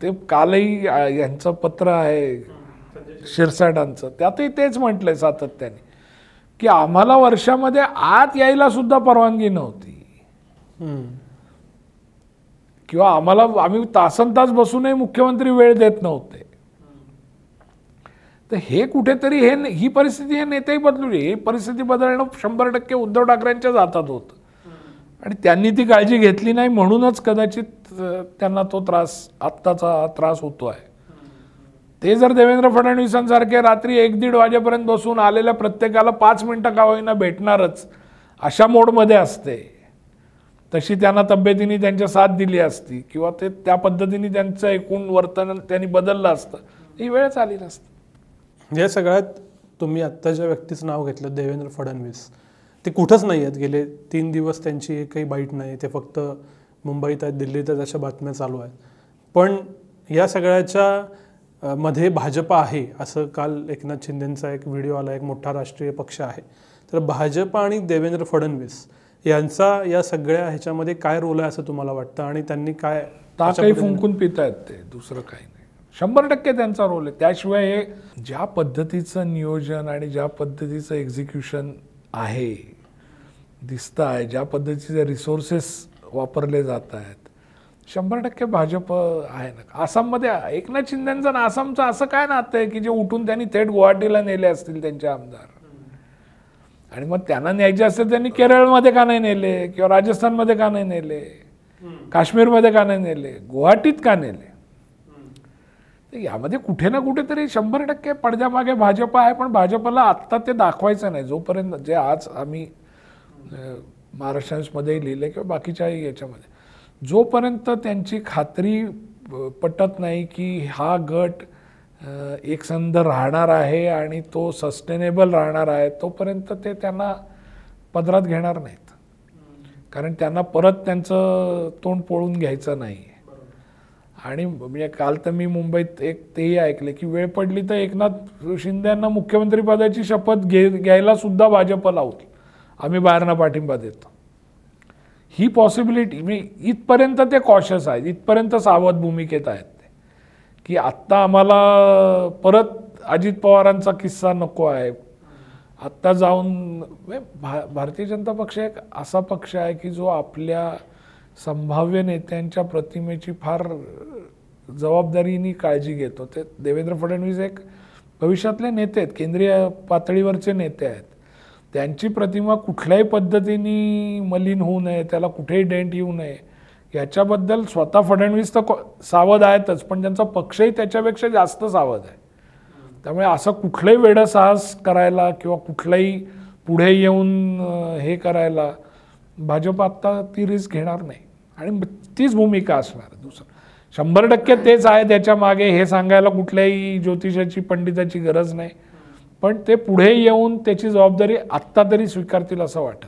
ते कालही यांचं पत्र आहे शिरसाटांचं त्यातही तेच म्हटलंय सातत्याने की आम्हाला वर्षामध्ये आत यायला सुद्धा परवानगी नव्हती किंवा आम्हाला आम्ही तासन तास बसूनही मुख्यमंत्री वेळ देत नव्हते तर हे कुठेतरी हे ही परिस्थिती हे नेतेही बदलली ही परिस्थिती बदलणं शंभर टक्के उद्धव ठाकरेंच्याच हातात होतं आणि त्यांनी ती काळजी घेतली नाही म्हणूनच कदाचित त्यांना तो त्रास आत्ताचा त्रास होतो आहे ते जर देवेंद्र फडणवीसांसारखे रात्री एक दीड वाजेपर्यंत बसून आलेल्या प्रत्येकाला पाच मिनिटं का होईना भेटणारच अशा मोडमध्ये असते तशी त्यांना तब्येतीने त्यांच्या साथ दिली असती किंवा ते त्या पद्धतीने त्यांचं एकूण वर्तन त्यांनी बदललं असतं ही वेळच आली नसती या सगळ्यात तुम्ही आत्ताच्या व्यक्तीचं नाव घेतलं देवेंद्र फडणवीस ते कुठंच नाही आहेत गेले तीन दिवस त्यांची काही बाईट नाही ते फक्त मुंबईत आहेत दिल्लीत आहेत अशा बातम्या चालू आहेत पण या सगळ्याच्या मध्ये भाजप आहे असं काल एकनाथ शिंदेंचा एक व्हिडिओ आला एक मोठा राष्ट्रीय पक्ष आहे तर भाजपा आणि देवेंद्र फडणवीस यांचा या सगळ्या ह्याच्यामध्ये काय रोल आहे असं तुम्हाला वाटतं आणि त्यांनी काय ताकही फुंकून आहेत ते दुसरं काही नाही शंभर टक्के त्यांचा रोल आहे त्याशिवाय हे ज्या पद्धतीचं नियोजन आणि ज्या पद्धतीचं एक्झिक्युशन आहे दिसत आहे ज्या पद्धतीचे रिसोर्सेस वापरले जात आहेत शंभर टक्के भाजप आहे ना आसाममध्ये एकनाथ शिंदेचं ना आसामचं असं काय नातं आहे की जे उठून त्यांनी थेट गुवाहाटीला नेले असतील त्यांचे आमदार आणि मग त्यांना न्यायचे असेल त्यांनी केरळमध्ये का नाही नेले किंवा राजस्थानमध्ये का नाही नेले काश्मीरमध्ये का नाही नेले गुवाहाटीत का नेले तर यामध्ये कुठे ना कुठेतरी शंभर टक्के पडद्यामागे भाजप आहे पण भाजपला आत्ता ते दाखवायचं नाही जोपर्यंत जे आज आम्ही महाराष्ट्रांसमध्येही लिहिले किंवा बाकीच्याही याच्यामध्ये जोपर्यंत त्यांची खात्री पटत नाही की हा गट एकसंध राहणार आहे आणि तो सस्टेनेबल राहणार आहे तोपर्यंत ते त्यांना पदरात घेणार नाहीत कारण त्यांना परत त्यांचं तोंड पोळून घ्यायचं नाही आणि म्हणजे काल तर मी मुंबईत एक तेही ऐकले की वेळ पडली तर एकनाथ शिंदेंना मुख्यमंत्रीपदाची शपथ घे घ्यायला सुद्धा भाजप लावतो आम्ही बाहेरना पाठिंबा देतो ही पॉसिबिलिटी मी इथपर्यंत ते कॉशस आहेत इथपर्यंत सावध भूमिकेत आहेत की आत्ता आम्हाला परत अजित पवारांचा किस्सा नको आहे आत्ता जाऊन म्हणजे भा भारतीय जनता पक्ष एक असा पक्ष आहे की जो आपल्या संभाव्य नेत्यांच्या प्रतिमेची फार जबाबदारीने काळजी घेतो ते देवेंद्र फडणवीस एक भविष्यातले नेते आहेत केंद्रीय पातळीवरचे नेते आहेत त्यांची प्रतिमा कुठल्याही पद्धतीने मलिन होऊ नये त्याला कुठेही डेंट येऊ नये याच्याबद्दल स्वतः फडणवीस तर सावध आहेतच पण त्यांचा पक्षही त्याच्यापेक्षा जास्त सावध आहे त्यामुळे असं कुठलंही वेळ साहस करायला किंवा कुठलंही पुढे येऊन हे करायला भाजप आत्ता ती रिस्क घेणार नाही आणि तीच भूमिका असणार दुसरं शंभर टक्के तेच आहे त्याच्या मागे हे सांगायला कुठल्याही ज्योतिषाची पंडिताची गरज नाही पण ते पुढे येऊन त्याची जबाबदारी आत्ता तरी स्वीकारतील असं वाटत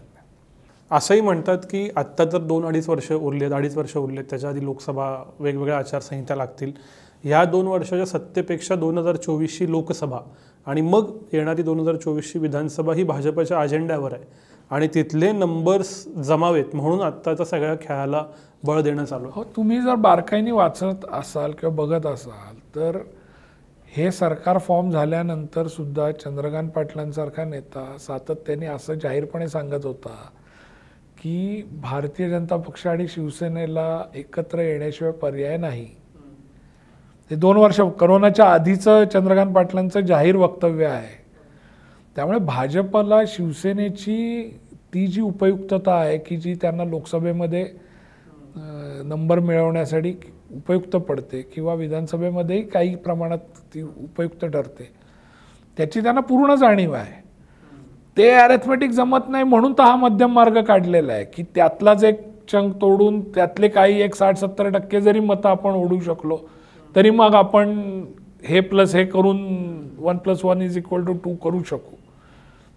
असंही म्हणतात की आत्ता तर दोन अडीच वर्ष उरलेत अडीच वर्ष उरलेत त्याच्या आधी लोकसभा वेगवेगळ्या आचारसंहिता लागतील ह्या दोन वर्षाच्या सत्तेपेक्षा दोन हजार चोवीसची लोकसभा आणि मग येणारी दोन हजार चोवीसची विधानसभा ही भाजपच्या अजेंड्यावर आहे आणि तिथले नंबर्स जमावेत म्हणून आत्ताच्या सगळ्या खेळाला बळ देणं चालू हो तुम्ही जर बारकाईने वाचत असाल किंवा बघत असाल तर हे सरकार फॉर्म झाल्यानंतर सुद्धा चंद्रकांत पाटलांसारखा नेता सातत्याने असं जाहीरपणे सांगत होता की भारतीय जनता पक्ष आणि शिवसेनेला एकत्र येण्याशिवाय पर्याय नाही ते दोन वर्ष करोनाच्या आधीचं चंद्रकांत पाटलांचं जाहीर वक्तव्य आहे त्यामुळे भाजपला शिवसेनेची ती जी उपयुक्तता आहे की जी त्यांना लोकसभेमध्ये नंबर मिळवण्यासाठी उपयुक्त पडते किंवा विधानसभेमध्येही काही प्रमाणात ती उपयुक्त ठरते त्याची त्यांना पूर्ण जाणीव आहे ते अरेथमेटिक जमत नाही म्हणून तर हा मध्यम मार्ग काढलेला आहे की त्यातलाच एक चंग तोडून त्यातले काही एक साठ सत्तर टक्के जरी मतं आपण ओढू शकलो तरी मग आपण हे प्लस हे करून one plus one is equal to two करू शकू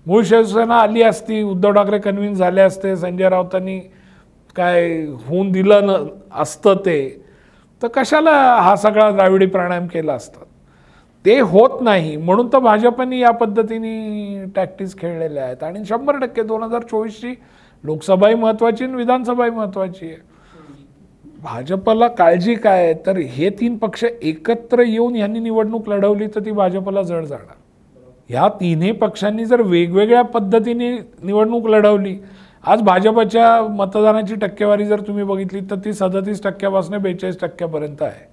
मूळ शिवसेना आली असती उद्धव ठाकरे कन्व्हिन्स झाले असते संजय राऊतांनी काय होऊन दिलं न असतं ते तर कशाला हा सगळा द्राविडी प्राणायाम केला असतात ते होत नाही म्हणून तर भाजपने या पद्धतीने टॅक्टिस खेळलेल्या आहेत आणि शंभर टक्के दोन हजार चोवीसची लोकसभाही महत्त्वाची आणि विधानसभाही महत्त्वाची आहे भाजपला काळजी काय तर हे तीन पक्ष एकत्र येऊन यांनी निवडणूक लढवली तर ती भाजपला जड जाणार ह्या तिन्ही पक्षांनी जर वेगवेगळ्या पद्धतीने निवडणूक लढवली आज भाजपच्या मतदानाची टक्केवारी जर तुम्ही बघितली तर ती सदतीस टक्क्यापासून बेचाळीस टक्क्यापर्यंत आहे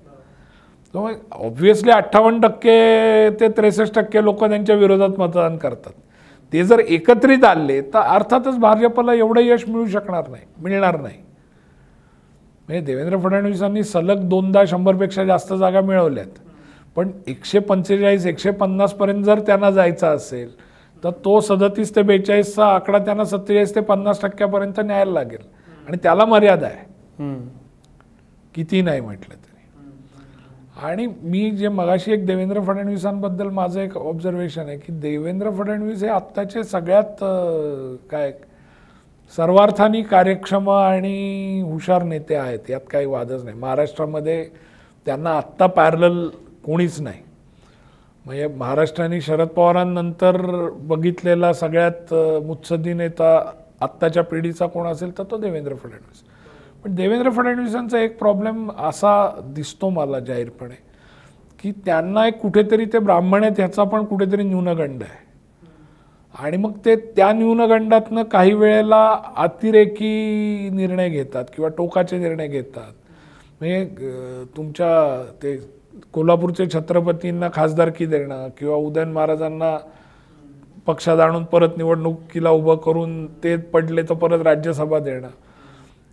त्यामुळे ऑब्व्हियसली अठ्ठावन्न टक्के ते त्रेसष्ट टक्के लोक त्यांच्या विरोधात मतदान करतात ते जर एकत्रित आले तर अर्थातच भाजपला एवढं यश मिळू शकणार नाही मिळणार नाही म्हणजे देवेंद्र फडणवीसांनी सलग दोनदा शंभरपेक्षा जास्त जागा मिळवल्यात पण एकशे पंचेचाळीस एकशे पन्नासपर्यंत जर त्यांना जायचा असेल तर तो सदतीस ते बेचाळीसचा आकडा त्यांना सत्तेचाळीस ते पन्नास टक्क्यापर्यंत न्यायला लागेल आणि त्याला मर्यादा आहे किती नाही म्हटलं ते आणि मी जे मगाशी एक देवेंद्र फडणवीसांबद्दल माझं एक ऑब्झर्वेशन आहे की देवेंद्र फडणवीस हे आत्ताचे सगळ्यात काय सर्वार्थानी कार्यक्षम आणि हुशार नेते आहेत यात काही वादच नाही महाराष्ट्रामध्ये त्यांना आत्ता पॅरल कोणीच नाही म्हणजे महाराष्ट्राने शरद पवारांनंतर बघितलेला सगळ्यात मुत्सद्दी नेता आत्ताच्या पिढीचा कोण असेल तर तो देवेंद्र फडणवीस पण देवेंद्र फडणवीसांचा एक प्रॉब्लेम असा दिसतो मला जाहीरपणे की त्यांना एक कुठेतरी ते ब्राह्मण आहेत ह्याचा पण कुठेतरी न्यूनगंड आहे आणि मग ते त्या न्यूनगंडातनं काही वेळेला अतिरेकी निर्णय घेतात किंवा टोकाचे निर्णय घेतात म्हणजे तुमच्या ते कोल्हापूरचे छत्रपतींना खासदारकी देणं किंवा उदयन महाराजांना पक्षात आणून परत निवडणुकीला उभं करून ते पडले तर परत राज्यसभा देणं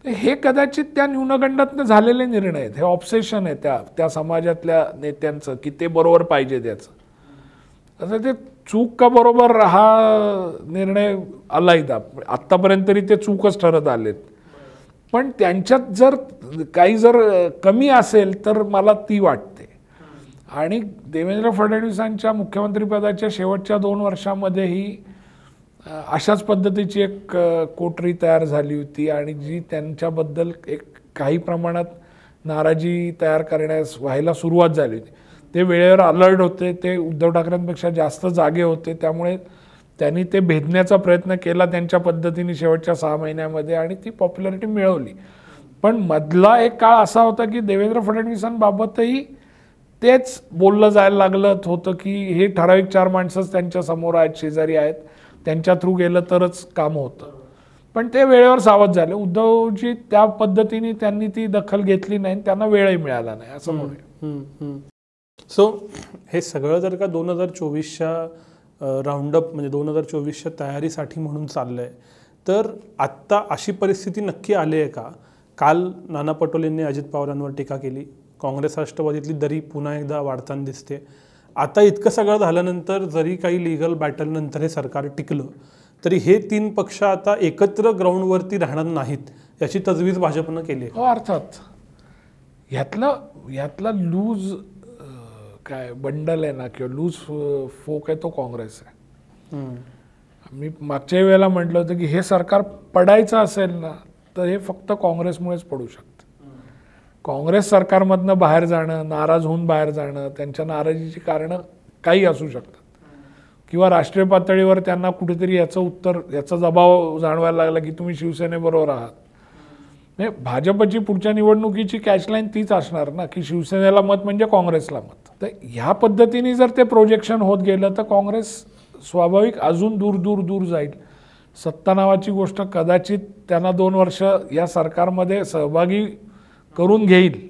तर हे कदाचित त्या न्यूनगंडातनं झालेले निर्णय आहेत हे ऑप्सेशन आहे त्या त्या समाजातल्या नेत्यांचं की ते बरोबर पाहिजे त्याचं आता ते चूक का बरोबर हा निर्णय आलायदा आत्तापर्यंत तरी ते चूकच ठरत आलेत पण त्यांच्यात जर काही जर कमी असेल तर मला ती वाटते आणि देवेंद्र फडणवीसांच्या मुख्यमंत्रीपदाच्या शेवटच्या दोन वर्षामध्येही अशाच पद्धतीची एक कोटरी तयार झाली होती आणि जी त्यांच्याबद्दल एक काही प्रमाणात नाराजी तयार करण्यास व्हायला सुरुवात झाली होती ते वेळेवर अलर्ट होते ते उद्धव ठाकरेंपेक्षा जास्त जागे होते त्यामुळे त्यांनी ते भेदण्याचा प्रयत्न केला त्यांच्या पद्धतीने शेवटच्या सहा महिन्यामध्ये आणि ती पॉप्युलॅरिटी मिळवली पण मधला एक काळ असा होता की देवेंद्र फडणवीसांबाबतही तेच बोललं जायला लागलं होतं की हे ठराविक चार माणसंच त्यांच्यासमोर आहेत शेजारी आहेत त्यांच्या थ्रू गेलं तरच काम होतं पण ते वेळेवर सावध झाले उद्धवजी त्या पद्धतीने त्यांनी ती दखल घेतली नाही त्यांना वेळही मिळाला नाही असं म्हणून सो हे सगळं जर का दोन हजार चोवीसच्या राऊंडअप म्हणजे दोन हजार चोवीसच्या तयारीसाठी म्हणून चाललंय तर आत्ता अशी परिस्थिती नक्की आली आहे का काल नाना पटोलेंनी अजित पवारांवर टीका केली काँग्रेस राष्ट्रवादीतली दरी पुन्हा एकदा वाढताना दिसते आता इतकं सगळं झाल्यानंतर जरी काही लिगल बॅटलनंतर हे सरकार टिकलं तरी हे तीन पक्ष आता एकत्र ग्राउंडवरती राहणार नाहीत याची तजवीज भाजपनं केली हो अर्थात यातला यातला लूज काय बंडल आहे ना किंवा लूज फोक आहे तो काँग्रेस आहे मी मागच्या वेळेला म्हटलं होतं की हे सरकार पडायचं असेल ना तर हे फक्त काँग्रेसमुळेच पडू शकतं काँग्रेस सरकारमधनं बाहेर जाणं नाराज होऊन बाहेर जाणं त्यांच्या नाराजीची कारणं काही असू शकतात किंवा राष्ट्रीय पातळीवर त्यांना कुठेतरी याचं उत्तर याचा दबाव जाणवायला लागला की तुम्ही शिवसेनेबरोबर आहात म्हणजे भाजपची पुढच्या निवडणुकीची कॅशलाईन तीच असणार ना की शिवसेनेला मत म्हणजे काँग्रेसला मत तर ह्या पद्धतीने जर ते प्रोजेक्शन होत गेलं तर काँग्रेस स्वाभाविक अजून दूर दूर दूर जाईल सत्ता नावाची गोष्ट कदाचित त्यांना दोन वर्ष या सरकारमध्ये सहभागी करून घेईल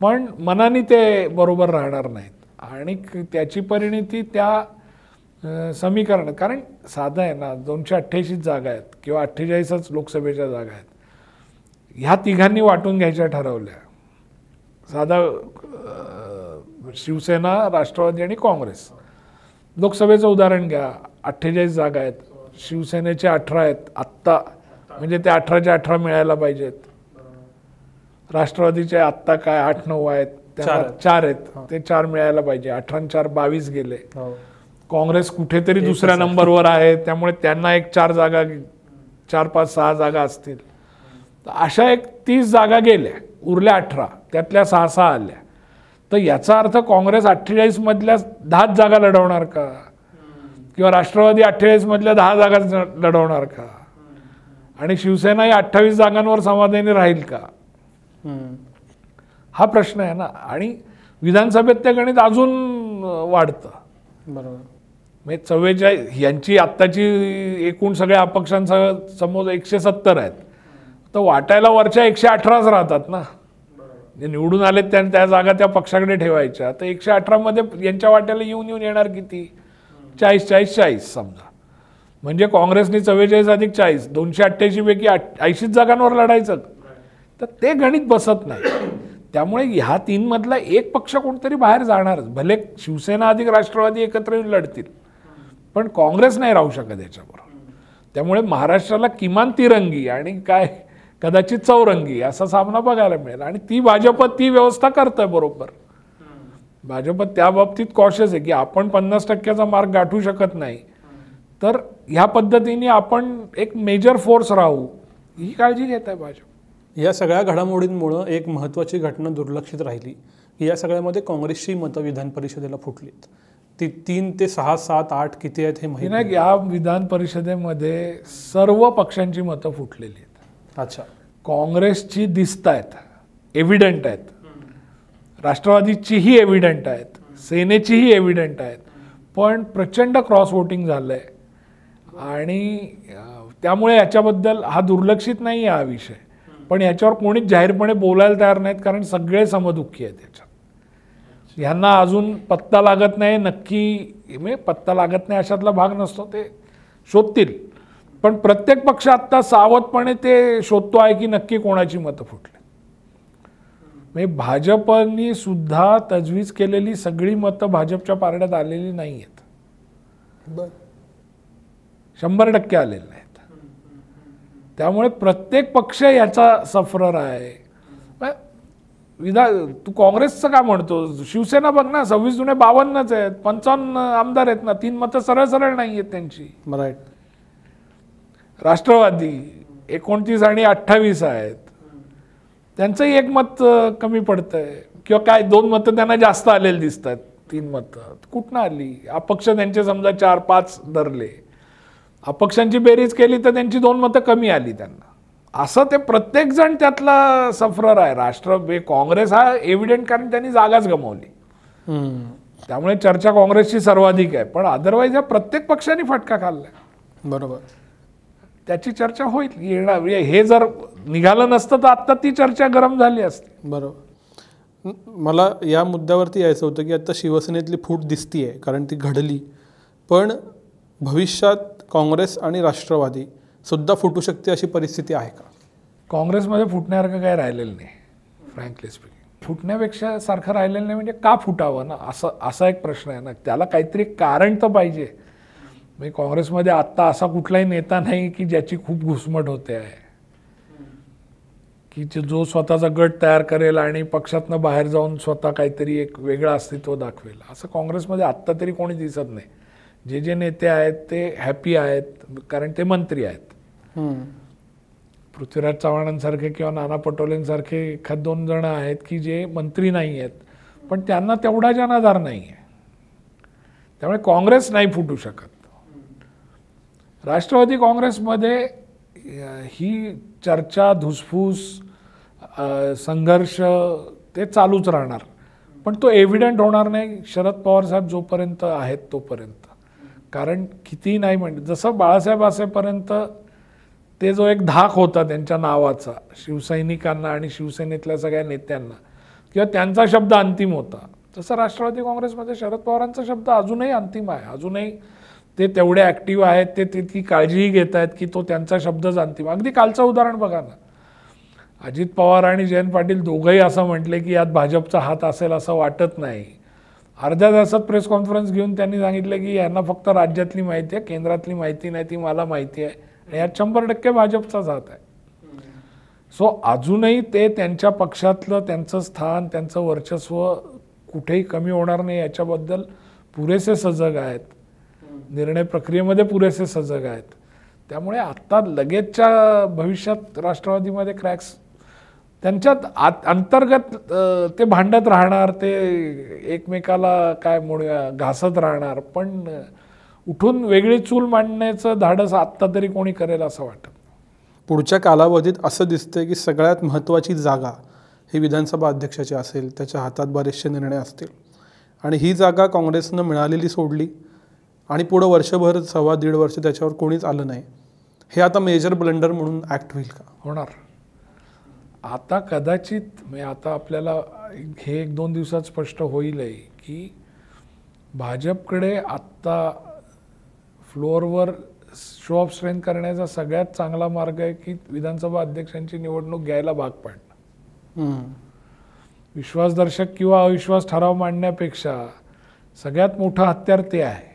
पण मनाने ते बरोबर राहणार नाहीत आणि त्याची परिणिती त्या समीकरण कारण साधं आहे ना दोनशे अठ्ठ्याऐंशी जागा आहेत किंवा अठ्ठेचाळीसच लोकसभेच्या जागा आहेत ह्या तिघांनी वाटून घ्यायच्या ठरवल्या साधा शिवसेना राष्ट्रवादी आणि काँग्रेस लोकसभेचं उदाहरण घ्या अठ्ठेचाळीस जागा आहेत शिवसेनेचे अठरा आहेत आत्ता म्हणजे ते अठराच्या अठरा मिळायला पाहिजेत राष्ट्रवादीचे आत्ता काय आठ नऊ आहेत त्याला चार आहेत ते चार मिळायला पाहिजे अठरा चार बावीस गेले हो. काँग्रेस कुठेतरी दुसऱ्या नंबरवर आहे त्यामुळे त्यांना एक चार जागा चार पाच सहा जागा असतील तर अशा एक तीस जागा गेल्या उरल्या अठरा त्यातल्या सहा सहा आल्या तर याचा अर्थ काँग्रेस अठ्ठेचाळीस मधल्या दहाच जागा लढवणार का किंवा राष्ट्रवादी अठ्ठेचाळीस मधल्या दहा जागा लढवणार का आणि शिवसेना या अठ्ठावीस जागांवर समाधानी राहील का हा प्रश्न आहे ना आणि विधानसभेत ते गणित अजून वाढतं बरोबर म्हणजे चव्वेचाळीस यांची आत्ताची एकूण सगळ्या अपक्षांसह समोर एकशे सत्तर आहेत तर वाटायला वरच्या एकशे अठराच राहतात ना जे निवडून आले त्या त्या जागा त्या पक्षाकडे ठेवायच्या तर एकशे अठरामध्ये यांच्या वाट्याला येऊन येऊन येणार किती चाळीस चाळीस चाळीस समजा म्हणजे काँग्रेसने चव्वेचाळीस अधिक चाळीस दोनशे अठ्ठ्याऐंशीपैकी पैकी ऐंशीच जागांवर लढायचं तर ते गणित बसत नाही त्यामुळे ह्या तीनमधला एक पक्ष कोणतरी बाहेर जाणारच भले शिवसेना अधिक राष्ट्रवादी एकत्र येऊन लढतील पण काँग्रेस नाही राहू शकत याच्यावर त्यामुळे महाराष्ट्राला किमान तिरंगी आणि काय कदाचित चौरंगी असा सामना बघायला मिळेल आणि ती भाजप ती व्यवस्था करतंय बरोबर भाजप त्या बाबतीत कॉशस आहे की आपण पन्नास टक्क्याचा मार्ग गाठू शकत नाही तर ह्या पद्धतीने आपण एक मेजर फोर्स राहू ही काळजी घेत आहे भाजप या सगळ्या घडामोडींमुळं एक महत्त्वाची घटना दुर्लक्षित राहिली की या सगळ्यामध्ये काँग्रेसची मतं विधान परिषदेला फुटलीत ती तीन ते सहा सात आठ किती आहेत हे माहिती नाही या विधान परिषदेमध्ये सर्व पक्षांची मतं फुटलेली आहेत अच्छा काँग्रेसची दिसत आहेत एव्हिडंट आहेत राष्ट्रवादीचीही एव्हिडंट आहेत सेनेचीही एव्हिडंट आहेत पण प्रचंड क्रॉस वोटिंग झालं आहे आणि त्यामुळे याच्याबद्दल हा दुर्लक्षित नाही आहे हा विषय पण याच्यावर कोणीच जाहीरपणे बोलायला तयार नाहीत कारण सगळे समदुःखी आहेत याच्यात ह्यांना अजून पत्ता लागत नाही नक्की म्हणजे पत्ता लागत नाही अशातला भाग नसतो ते शोधतील पण प्रत्येक पक्ष आत्ता सावधपणे ते शोधतो आहे की नक्की कोणाची मतं फुटली म्हणजे भाजपनी सुद्धा तजवीज केलेली सगळी मतं भाजपच्या पारड्यात आलेली नाही आहेत शंभर टक्के आलेले नाही त्यामुळे प्रत्येक पक्ष याचा सफरर आहे विधा तू काँग्रेसचं का म्हणतो शिवसेना बघ ना सव्वीस जुने बावन्नच आहेत पंचावन्न आमदार आहेत ना तीन मतं सरळ सरळ नाही आहेत त्यांची राईट राष्ट्रवादी एकोणतीस आणि अठ्ठावीस आहेत त्यांचंही एक मत कमी पडतंय किंवा काय दोन मतं त्यांना जास्त आलेली दिसतात तीन मतं कुठनं आली अपक्ष त्यांचे समजा चार पाच धरले अपक्षांची बेरीज केली तर त्यांची दोन मतं कमी आली त्यांना असं ते प्रत्येकजण त्यातला सफरर आहे राष्ट्र काँग्रेस हा एव्हिडेंट कारण त्यांनी जागाच गमावली त्यामुळे चर्चा काँग्रेसची सर्वाधिक आहे पण अदरवाईज ह्या प्रत्येक पक्षाने फटका खाल्ला बरोबर त्याची चर्चा होईल येणार हे जर निघालं नसतं तर आत्ता ती चर्चा गरम झाली असते बरोबर मला या मुद्द्यावरती यायचं होतं की आत्ता शिवसेनेतली फूट दिसती आहे कारण ती घडली पण भविष्यात काँग्रेस आणि राष्ट्रवादी सुद्धा फुटू शकते अशी परिस्थिती आहे का काँग्रेसमध्ये फुटण्यासारखं काय राहिलेलं नाही फ्रँकली स्पीकिंग फुटण्यापेक्षा सारखं राहिलेलं नाही म्हणजे का फुटावं ना असं असा एक प्रश्न आहे ना त्याला काहीतरी कारण तर पाहिजे म्हणजे काँग्रेसमध्ये आत्ता असा कुठलाही नेता नाही की ज्याची खूप घुसमट होते आहे की जो स्वतःचा गट तयार करेल आणि पक्षातनं बाहेर जाऊन स्वतः काहीतरी एक वेगळं अस्तित्व दाखवेल असं काँग्रेसमध्ये आत्ता तरी कोणी दिसत नाही जे जे नेते आहेत ते हॅपी आहेत कारण ते मंत्री आहेत पृथ्वीराज चव्हाणांसारखे किंवा नाना पटोलेंसारखे एखाद दोन जण आहेत की जे मंत्री नाही आहेत पण त्यांना तेवढा जनाधार नाही आहे त्यामुळे काँग्रेस नाही फुटू शकत राष्ट्रवादी काँग्रेसमध्ये ही चर्चा धुसफूस संघर्ष ते चालूच राहणार पण तो एव्हिडंट होणार नाही शरद पवार साहेब जोपर्यंत आहेत तोपर्यंत कारण किती नाही म्हणजे जसं बाळासाहेब असेपर्यंत ते जो एक धाक होता त्यांच्या नावाचा शिवसैनिकांना आणि शिवसेनेतल्या सगळ्या नेत्यांना किंवा त्यांचा शब्द अंतिम होता तसं राष्ट्रवादी काँग्रेसमध्ये शरद पवारांचा शब्द अजूनही अंतिम आहे अजूनही ते तेवढे ॲक्टिव्ह आहेत ते तितकी काळजीही घेत आहेत की तो त्यांचा शब्दच अंतिम अगदी कालचं उदाहरण बघा ना अजित पवार आणि जयंत पाटील दोघंही असं म्हटले की यात भाजपचा हात असेल असं वाटत नाही अर्ध्या तासात प्रेस कॉन्फरन्स घेऊन त्यांनी सांगितलं की यांना फक्त राज्यातली माहिती आहे केंद्रातली माहिती नाही ती मला माहिती आहे आणि यात शंभर टक्के भाजपचा जात आहे सो अजूनही ते त्यांच्या पक्षातलं त्यांचं स्थान त्यांचं वर्चस्व कुठेही कमी होणार नाही याच्याबद्दल पुरेसे सजग आहेत निर्णय प्रक्रियेमध्ये पुरेसे सजग आहेत त्यामुळे आत्ता लगेचच्या भविष्यात राष्ट्रवादीमध्ये क्रॅक्स त्यांच्यात आत अंतर्गत ते भांडत राहणार ते एकमेकाला काय म्हणूया घासत राहणार पण उठून वेगळी चूल मांडण्याचं धाडस आत्ता तरी कोणी करेल असं वाटत पुढच्या कालावधीत असं दिसतंय की सगळ्यात महत्त्वाची जागा ही विधानसभा अध्यक्षाची असेल त्याच्या हातात बरेचसे निर्णय असतील आणि ही जागा काँग्रेसनं मिळालेली सोडली आणि पुढं वर्षभर सव्वा दीड वर्ष त्याच्यावर कोणीच आलं नाही हे आता मेजर ब्लंडर म्हणून ॲक्ट होईल का होणार आता कदाचित म्हणजे आता आपल्याला हे एक दोन दिवसात स्पष्ट होईल की भाजपकडे आत्ता फ्लोअरवर शो ऑफ स्ट्रेंथ करण्याचा सगळ्यात चांगला मार्ग आहे की विधानसभा अध्यक्षांची निवडणूक घ्यायला भाग पाडणं विश्वासदर्शक किंवा अविश्वास ठराव मांडण्यापेक्षा सगळ्यात मोठं हत्यार ते आहे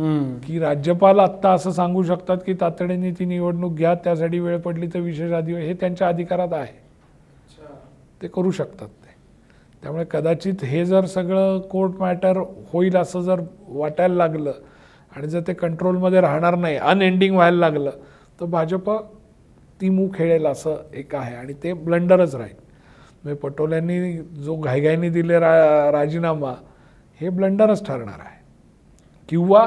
की राज्यपाल आत्ता असं सांगू शकतात की तातडीने ती निवडणूक घ्या त्यासाठी वेळ पडली तर विशेष अधिवेशन हे त्यांच्या अधिकारात आहे ते करू शकतात ते त्यामुळे कदाचित हे जर सगळं कोर्ट मॅटर होईल असं जर वाटायला लागलं आणि जर ते कंट्रोलमध्ये राहणार नाही अनएंडिंग व्हायला लागलं तर भाजप ती मू खेळेल असं एक आहे आणि ते ब्लंडरच राहील म्हणजे पटोल्यांनी जो घाईघाईने दिले रा राजीनामा हे ब्लंडरच ठरणार आहे किंवा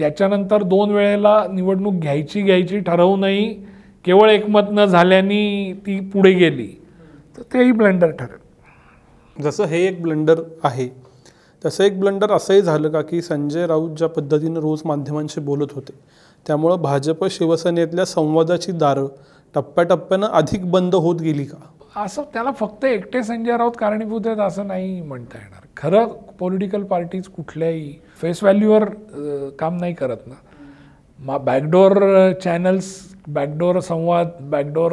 त्याच्यानंतर दोन वेळेला निवडणूक घ्यायची घ्यायची ठरवूनही केवळ एकमत न झाल्याने ती पुढे गेली तर तेही ब्लंडर ठरेल जसं हे एक ब्लंडर आहे तसं एक ब्लंडर असंही झालं का की संजय राऊत ज्या पद्धतीनं रोज माध्यमांशी बोलत होते त्यामुळं भाजप शिवसेनेतल्या संवादाची दारं टप्प्याटप्प्यानं अधिक बंद होत गेली का असं त्याला फक्त एकटे संजय राऊत कारणीभूत आहेत असं नाही म्हणता येणार खरं पॉलिटिकल पार्टीज कुठल्याही फेस व्हॅल्यूवर काम नाही करत ना मा बॅकडोअर चॅनल्स बॅकडोअर संवाद बॅकडोअर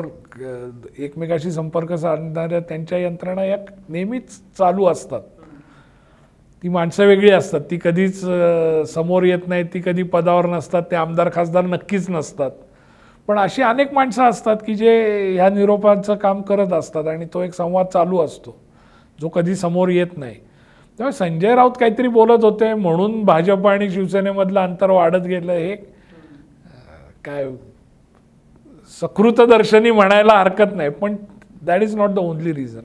एकमेकाशी संपर्क साधणाऱ्या त्यांच्या यंत्रणा या नेहमीच चालू असतात ती माणसं वेगळी असतात ती कधीच समोर येत नाहीत ती कधी पदावर नसतात ते आमदार खासदार नक्कीच नसतात पण अशी अनेक माणसं असतात की जे ह्या निरोपांचं काम करत असतात आणि तो एक संवाद चालू असतो जो कधी समोर येत नाही त्यामुळे संजय राऊत काहीतरी बोलत होते म्हणून भाजप आणि शिवसेनेमधलं अंतर वाढत गेलं हे काय सकृतदर्शनी म्हणायला हरकत नाही पण that is not the only reason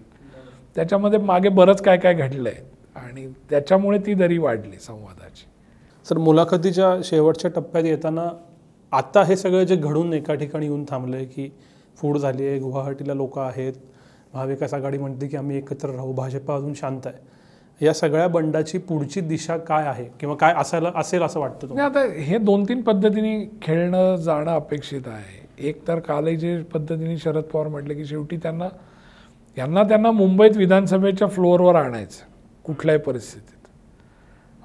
त्याच्यामध्ये मागे बरंच काय काय घडलं आहे आणि त्याच्यामुळे ती दरी वाढली संवादाची सर मुलाखतीच्या शेवटच्या टप्प्यात येताना आत्ता हे सगळं जे घडून एका ठिकाणी येऊन थांबलं आहे की फूड झाली आहे गुवाहाटीला लोक आहेत महाविकास आघाडी म्हणते की आम्ही एकत्र राहू भाजपा अजून शांत आहे या सगळ्या बंडाची पुढची दिशा काय आहे किंवा काय असायला असेल असं वाटतं आता हे दोन तीन पद्धतीने खेळणं जाणं अपेक्षित आहे एक तर कालही जे पद्धतीने शरद पवार म्हटले की शेवटी त्यांना यांना त्यांना मुंबईत विधानसभेच्या फ्लोअरवर आणायचं कुठल्याही परिस्थितीत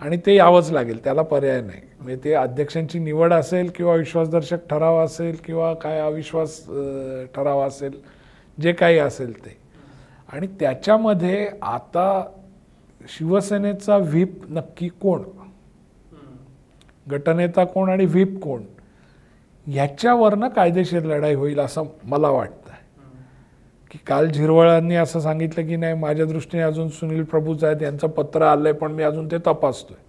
आणि ते यावंच लागेल त्याला पर्याय नाही म्हणजे ते अध्यक्षांची निवड असेल किंवा विश्वासदर्शक ठराव असेल किंवा काय अविश्वास ठराव असेल जे काही असेल ते आणि त्याच्यामध्ये आता शिवसेनेचा व्हीप नक्की कोण गटनेता कोण आणि व्हीप कोण ह्याच्यावरनं कायदेशीर लढाई होईल असं मला वाटतं की काल झिरवळांनी असं सांगितलं की नाही माझ्या दृष्टीने अजून सुनील प्रभू आहेत यांचं पत्र आलंय पण मी अजून ते तपासतोय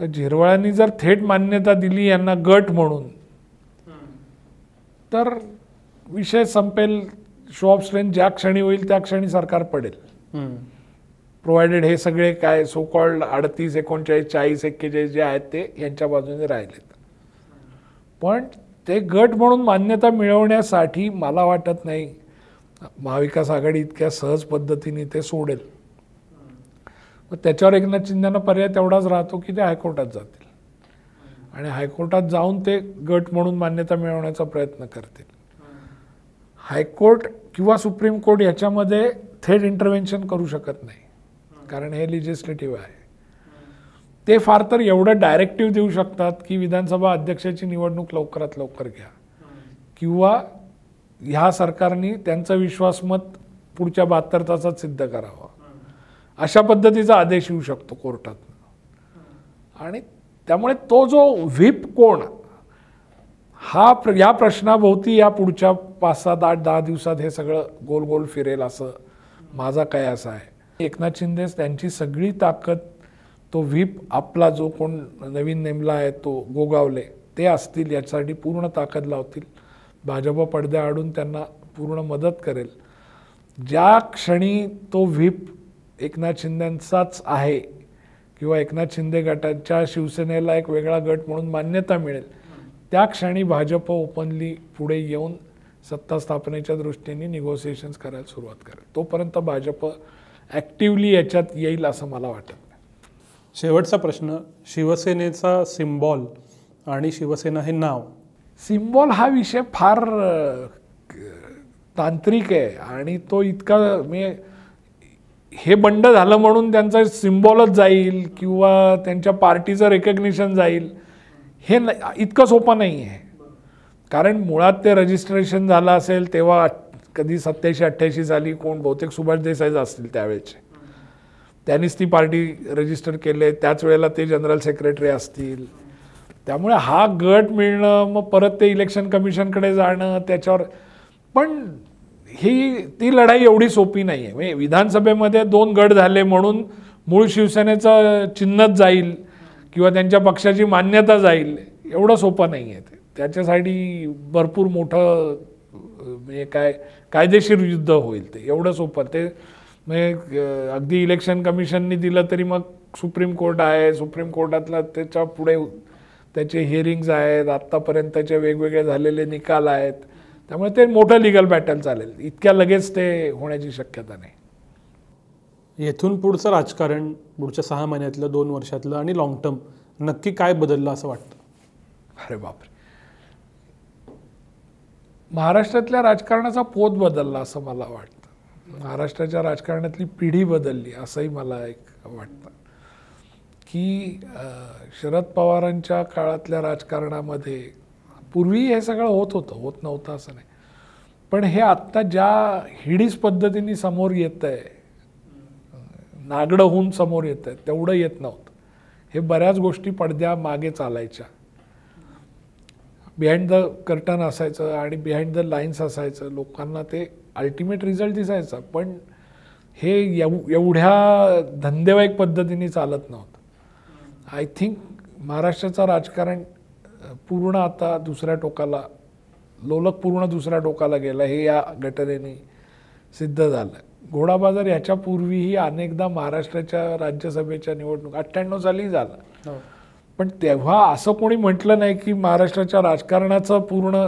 तर झिरवळांनी जर थेट मान्यता दिली यांना गट म्हणून तर विषय संपेल शो ऑफ स्ट्रेंथ ज्या क्षणी होईल त्या क्षणी सरकार पडेल प्रोव्हायडेड हे सगळे काय सो कॉल्ड अडतीस एकोणचाळीस चाळीस एक्केचाळीस जे आहेत ते यांच्या बाजूने राहिलेत पण ते गट म्हणून मान्यता मिळवण्यासाठी मला वाटत नाही महाविकास आघाडी इतक्या सहज पद्धतीने ते सोडेल मग त्याच्यावर एकनाथ शिंदेना पर्याय तेवढाच राहतो की ते हायकोर्टात जातील आणि हायकोर्टात जाऊन ते गट म्हणून मान्यता मिळवण्याचा प्रयत्न करतील हायकोर्ट किंवा सुप्रीम कोर्ट याच्यामध्ये थेट इंटरव्हेन्शन करू शकत नाही कारण हे लिजिस्लेटिव्ह आहे ते फार तर एवढं डायरेक्टिव्ह देऊ शकतात की विधानसभा अध्यक्षाची निवडणूक लवकरात लवकर घ्या किंवा ह्या सरकारने त्यांचा विश्वासमत पुढच्या बहात्तर तासात सिद्ध करावा अशा पद्धतीचा आदेश येऊ शकतो कोर्टात आणि त्यामुळे तो जो व्हीप कोण हा प्र या प्रश्नाभोवती या पुढच्या पाच सात आठ दहा दिवसात हे सगळं गोल गोल फिरेल असं माझा काय असा आहे एकनाथ शिंदे त्यांची सगळी ताकद तो व्हीप आपला जो कोण नवीन नेमला आहे तो गोगावले ते असतील याच्यासाठी पूर्ण ताकद लावतील भाजप पडद्याआडून त्यांना पूर्ण मदत करेल ज्या क्षणी तो व्हीप एकनाथ शिंदेंचाच आहे किंवा एकनाथ शिंदे गटाच्या शिवसेनेला एक वेगळा गट म्हणून मान्यता मिळेल त्या क्षणी भाजप ओपनली पुढे येऊन सत्ता स्थापनेच्या दृष्टीने निगोसिएशन्स करायला सुरुवात करेल तोपर्यंत भाजप ॲक्टिवली याच्यात येईल असं मला वाटत शेवटचा प्रश्न शिवसेनेचा सिम्बॉल आणि शिवसेना हे नाव सिम्बॉल हा विषय फार तांत्रिक आहे आणि तो इतका मी हे बंड झालं म्हणून त्यांचा सिम्बॉलच जाईल किंवा त्यांच्या पार्टीचं रेकग्निशन जाईल हे न इतकं सोपं नाही आहे कारण मुळात ते रजिस्ट्रेशन झालं असेल तेव्हा कधी सत्याऐंशी अठ्ठ्याऐंशी झाली कोण बहुतेक सुभाष देसाईच असतील त्यावेळेचे त्यांनीच ती पार्टी रजिस्टर केले त्याच वेळेला ते जनरल सेक्रेटरी असतील त्यामुळे हा गट मिळणं मग परत ते इलेक्शन कमिशनकडे जाणं त्याच्यावर पण ही ती लढाई एवढी सोपी नाही आहे म्हणजे विधानसभेमध्ये दोन गट झाले म्हणून मूळ शिवसेनेचं चिन्हच जाईल किंवा त्यांच्या पक्षाची मान्यता जाईल एवढं सोपं नाही आहे ते त्याच्यासाठी भरपूर मोठं म्हणजे काय कायदेशीर युद्ध होईल ते एवढं सोपं ते म्हणजे अगदी इलेक्शन कमिशननी दिलं तरी मग सुप्रीम कोर्ट आहे सुप्रीम कोर्टातला त्याच्या पुढे त्याचे हिअरिंग्ज आहेत आत्तापर्यंतचे वेगवेगळे झालेले निकाल आहेत त्यामुळे ते मोठं लिगल बॅटल चालेल इतक्या लगेच ते होण्याची शक्यता नाही येथून पुढचं राजकारण पुढच्या सहा महिन्यातलं दोन वर्षातलं आणि लॉंग टर्म नक्की काय बदललं असं वाटतं अरे बापरे महाराष्ट्रातल्या राजकारणाचा पोत बदलला असं मला वाटतं महाराष्ट्राच्या राजकारणातली पिढी बदलली असंही मला एक वाटतं की शरद पवारांच्या काळातल्या राजकारणामध्ये पूर्वी हे सगळं होत होतं होत नव्हतं असं नाही पण हे आत्ता ज्या हिडीस पद्धतीने समोर येत आहे नागडं होऊन समोर येत आहे तेवढं येत नव्हतं हे बऱ्याच गोष्टी पडद्या मागे चालायच्या बिहाइंड द कर्टन असायचं आणि बिहाइंड द लाईन्स असायचं लोकांना ते अल्टिमेट रिझल्ट दिसायचा पण हे एवढ्या धंदेवाईक पद्धतीने चालत नव्हतं आय थिंक महाराष्ट्राचं राजकारण पूर्ण आता दुसऱ्या टोकाला लोलक पूर्ण दुसऱ्या टोकाला गेलं हे या घटनेने सिद्ध झालं घोडाबाजार ह्याच्यापूर्वीही अनेकदा महाराष्ट्राच्या राज्यसभेच्या निवडणूक अठ्ठ्याण्णव साली झाला हो. पण तेव्हा असं कोणी म्हटलं नाही की महाराष्ट्राच्या राजकारणाचं पूर्ण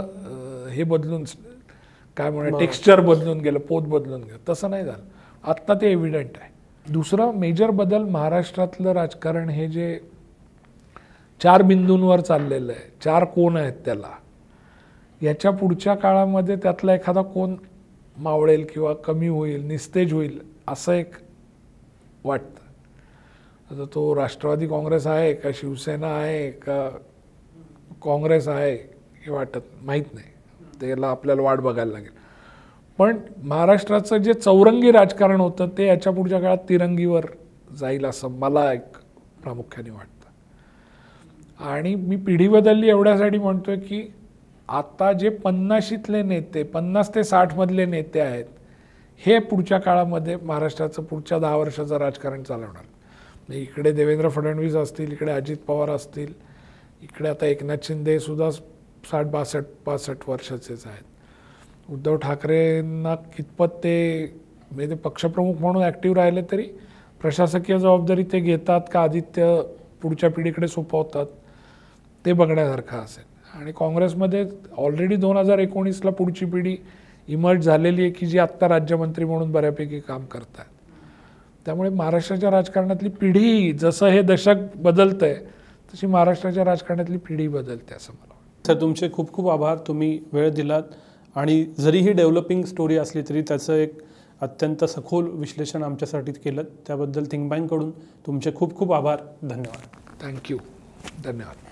हे बदलून काय म्हणा टेक्स्चर बदलून गेलं पोत बदलून गेलं तसं नाही झालं आत्ता ते एव्हिडंट आहे दुसरा मेजर बदल महाराष्ट्रातलं राजकारण हे जे चार बिंदूंवर चाललेलं आहे चार कोण आहेत त्याला याच्या पुढच्या काळामध्ये त्यातला एखादा कोण मावळेल किंवा कमी होईल निस्तेज होईल असं एक वाटतं आता तो राष्ट्रवादी काँग्रेस आहे का शिवसेना आहे का काँग्रेस आहे हे वाटत माहीत नाही त्याला आपल्याला वाट बघायला लागेल पण महाराष्ट्राचं जे चौरंगी राजकारण होतं ते याच्या पुढच्या काळात तिरंगीवर जाईल असं मला एक प्रामुख्याने वाटतं आणि मी पिढी बदलली एवढ्यासाठी म्हणतोय की आता जे पन्नाशीतले नेते पन्नास ते साठमधले नेते आहेत हे पुढच्या काळामध्ये महाराष्ट्राचं पुढच्या दहा वर्षाचं राजकारण चालवणार म्हणजे इकडे देवेंद्र फडणवीस असतील इकडे अजित पवार असतील इकडे आता एकनाथ सुद्धा साठ बासष्ट पासष्ट वर्षाचेच आहेत उद्धव ठाकरेंना कितपत ते म्हणजे ते पक्षप्रमुख म्हणून ॲक्टिव्ह राहिले तरी प्रशासकीय जबाबदारी ते घेतात का आदित्य पुढच्या पिढीकडे सोपवतात ते बघण्यासारखं असेल आणि काँग्रेसमध्ये ऑलरेडी दोन हजार एकोणीसला पुढची पिढी इमर्ज झालेली आहे की जी आत्ता राज्यमंत्री म्हणून बऱ्यापैकी काम करतात त्यामुळे महाराष्ट्राच्या राजकारणातली पिढी जसं हे दशक बदलतं आहे तशी महाराष्ट्राच्या राजकारणातली पिढी बदलते असं मला तुमचे खूप खूप आभार तुम्ही वेळ दिलात आणि जरी ही डेव्हलपिंग स्टोरी असली तरी त्याचं एक अत्यंत सखोल विश्लेषण आमच्यासाठी केलं त्याबद्दल थिंगबाईंकडून तुमचे खूप खूप आभार धन्यवाद थँक्यू धन्यवाद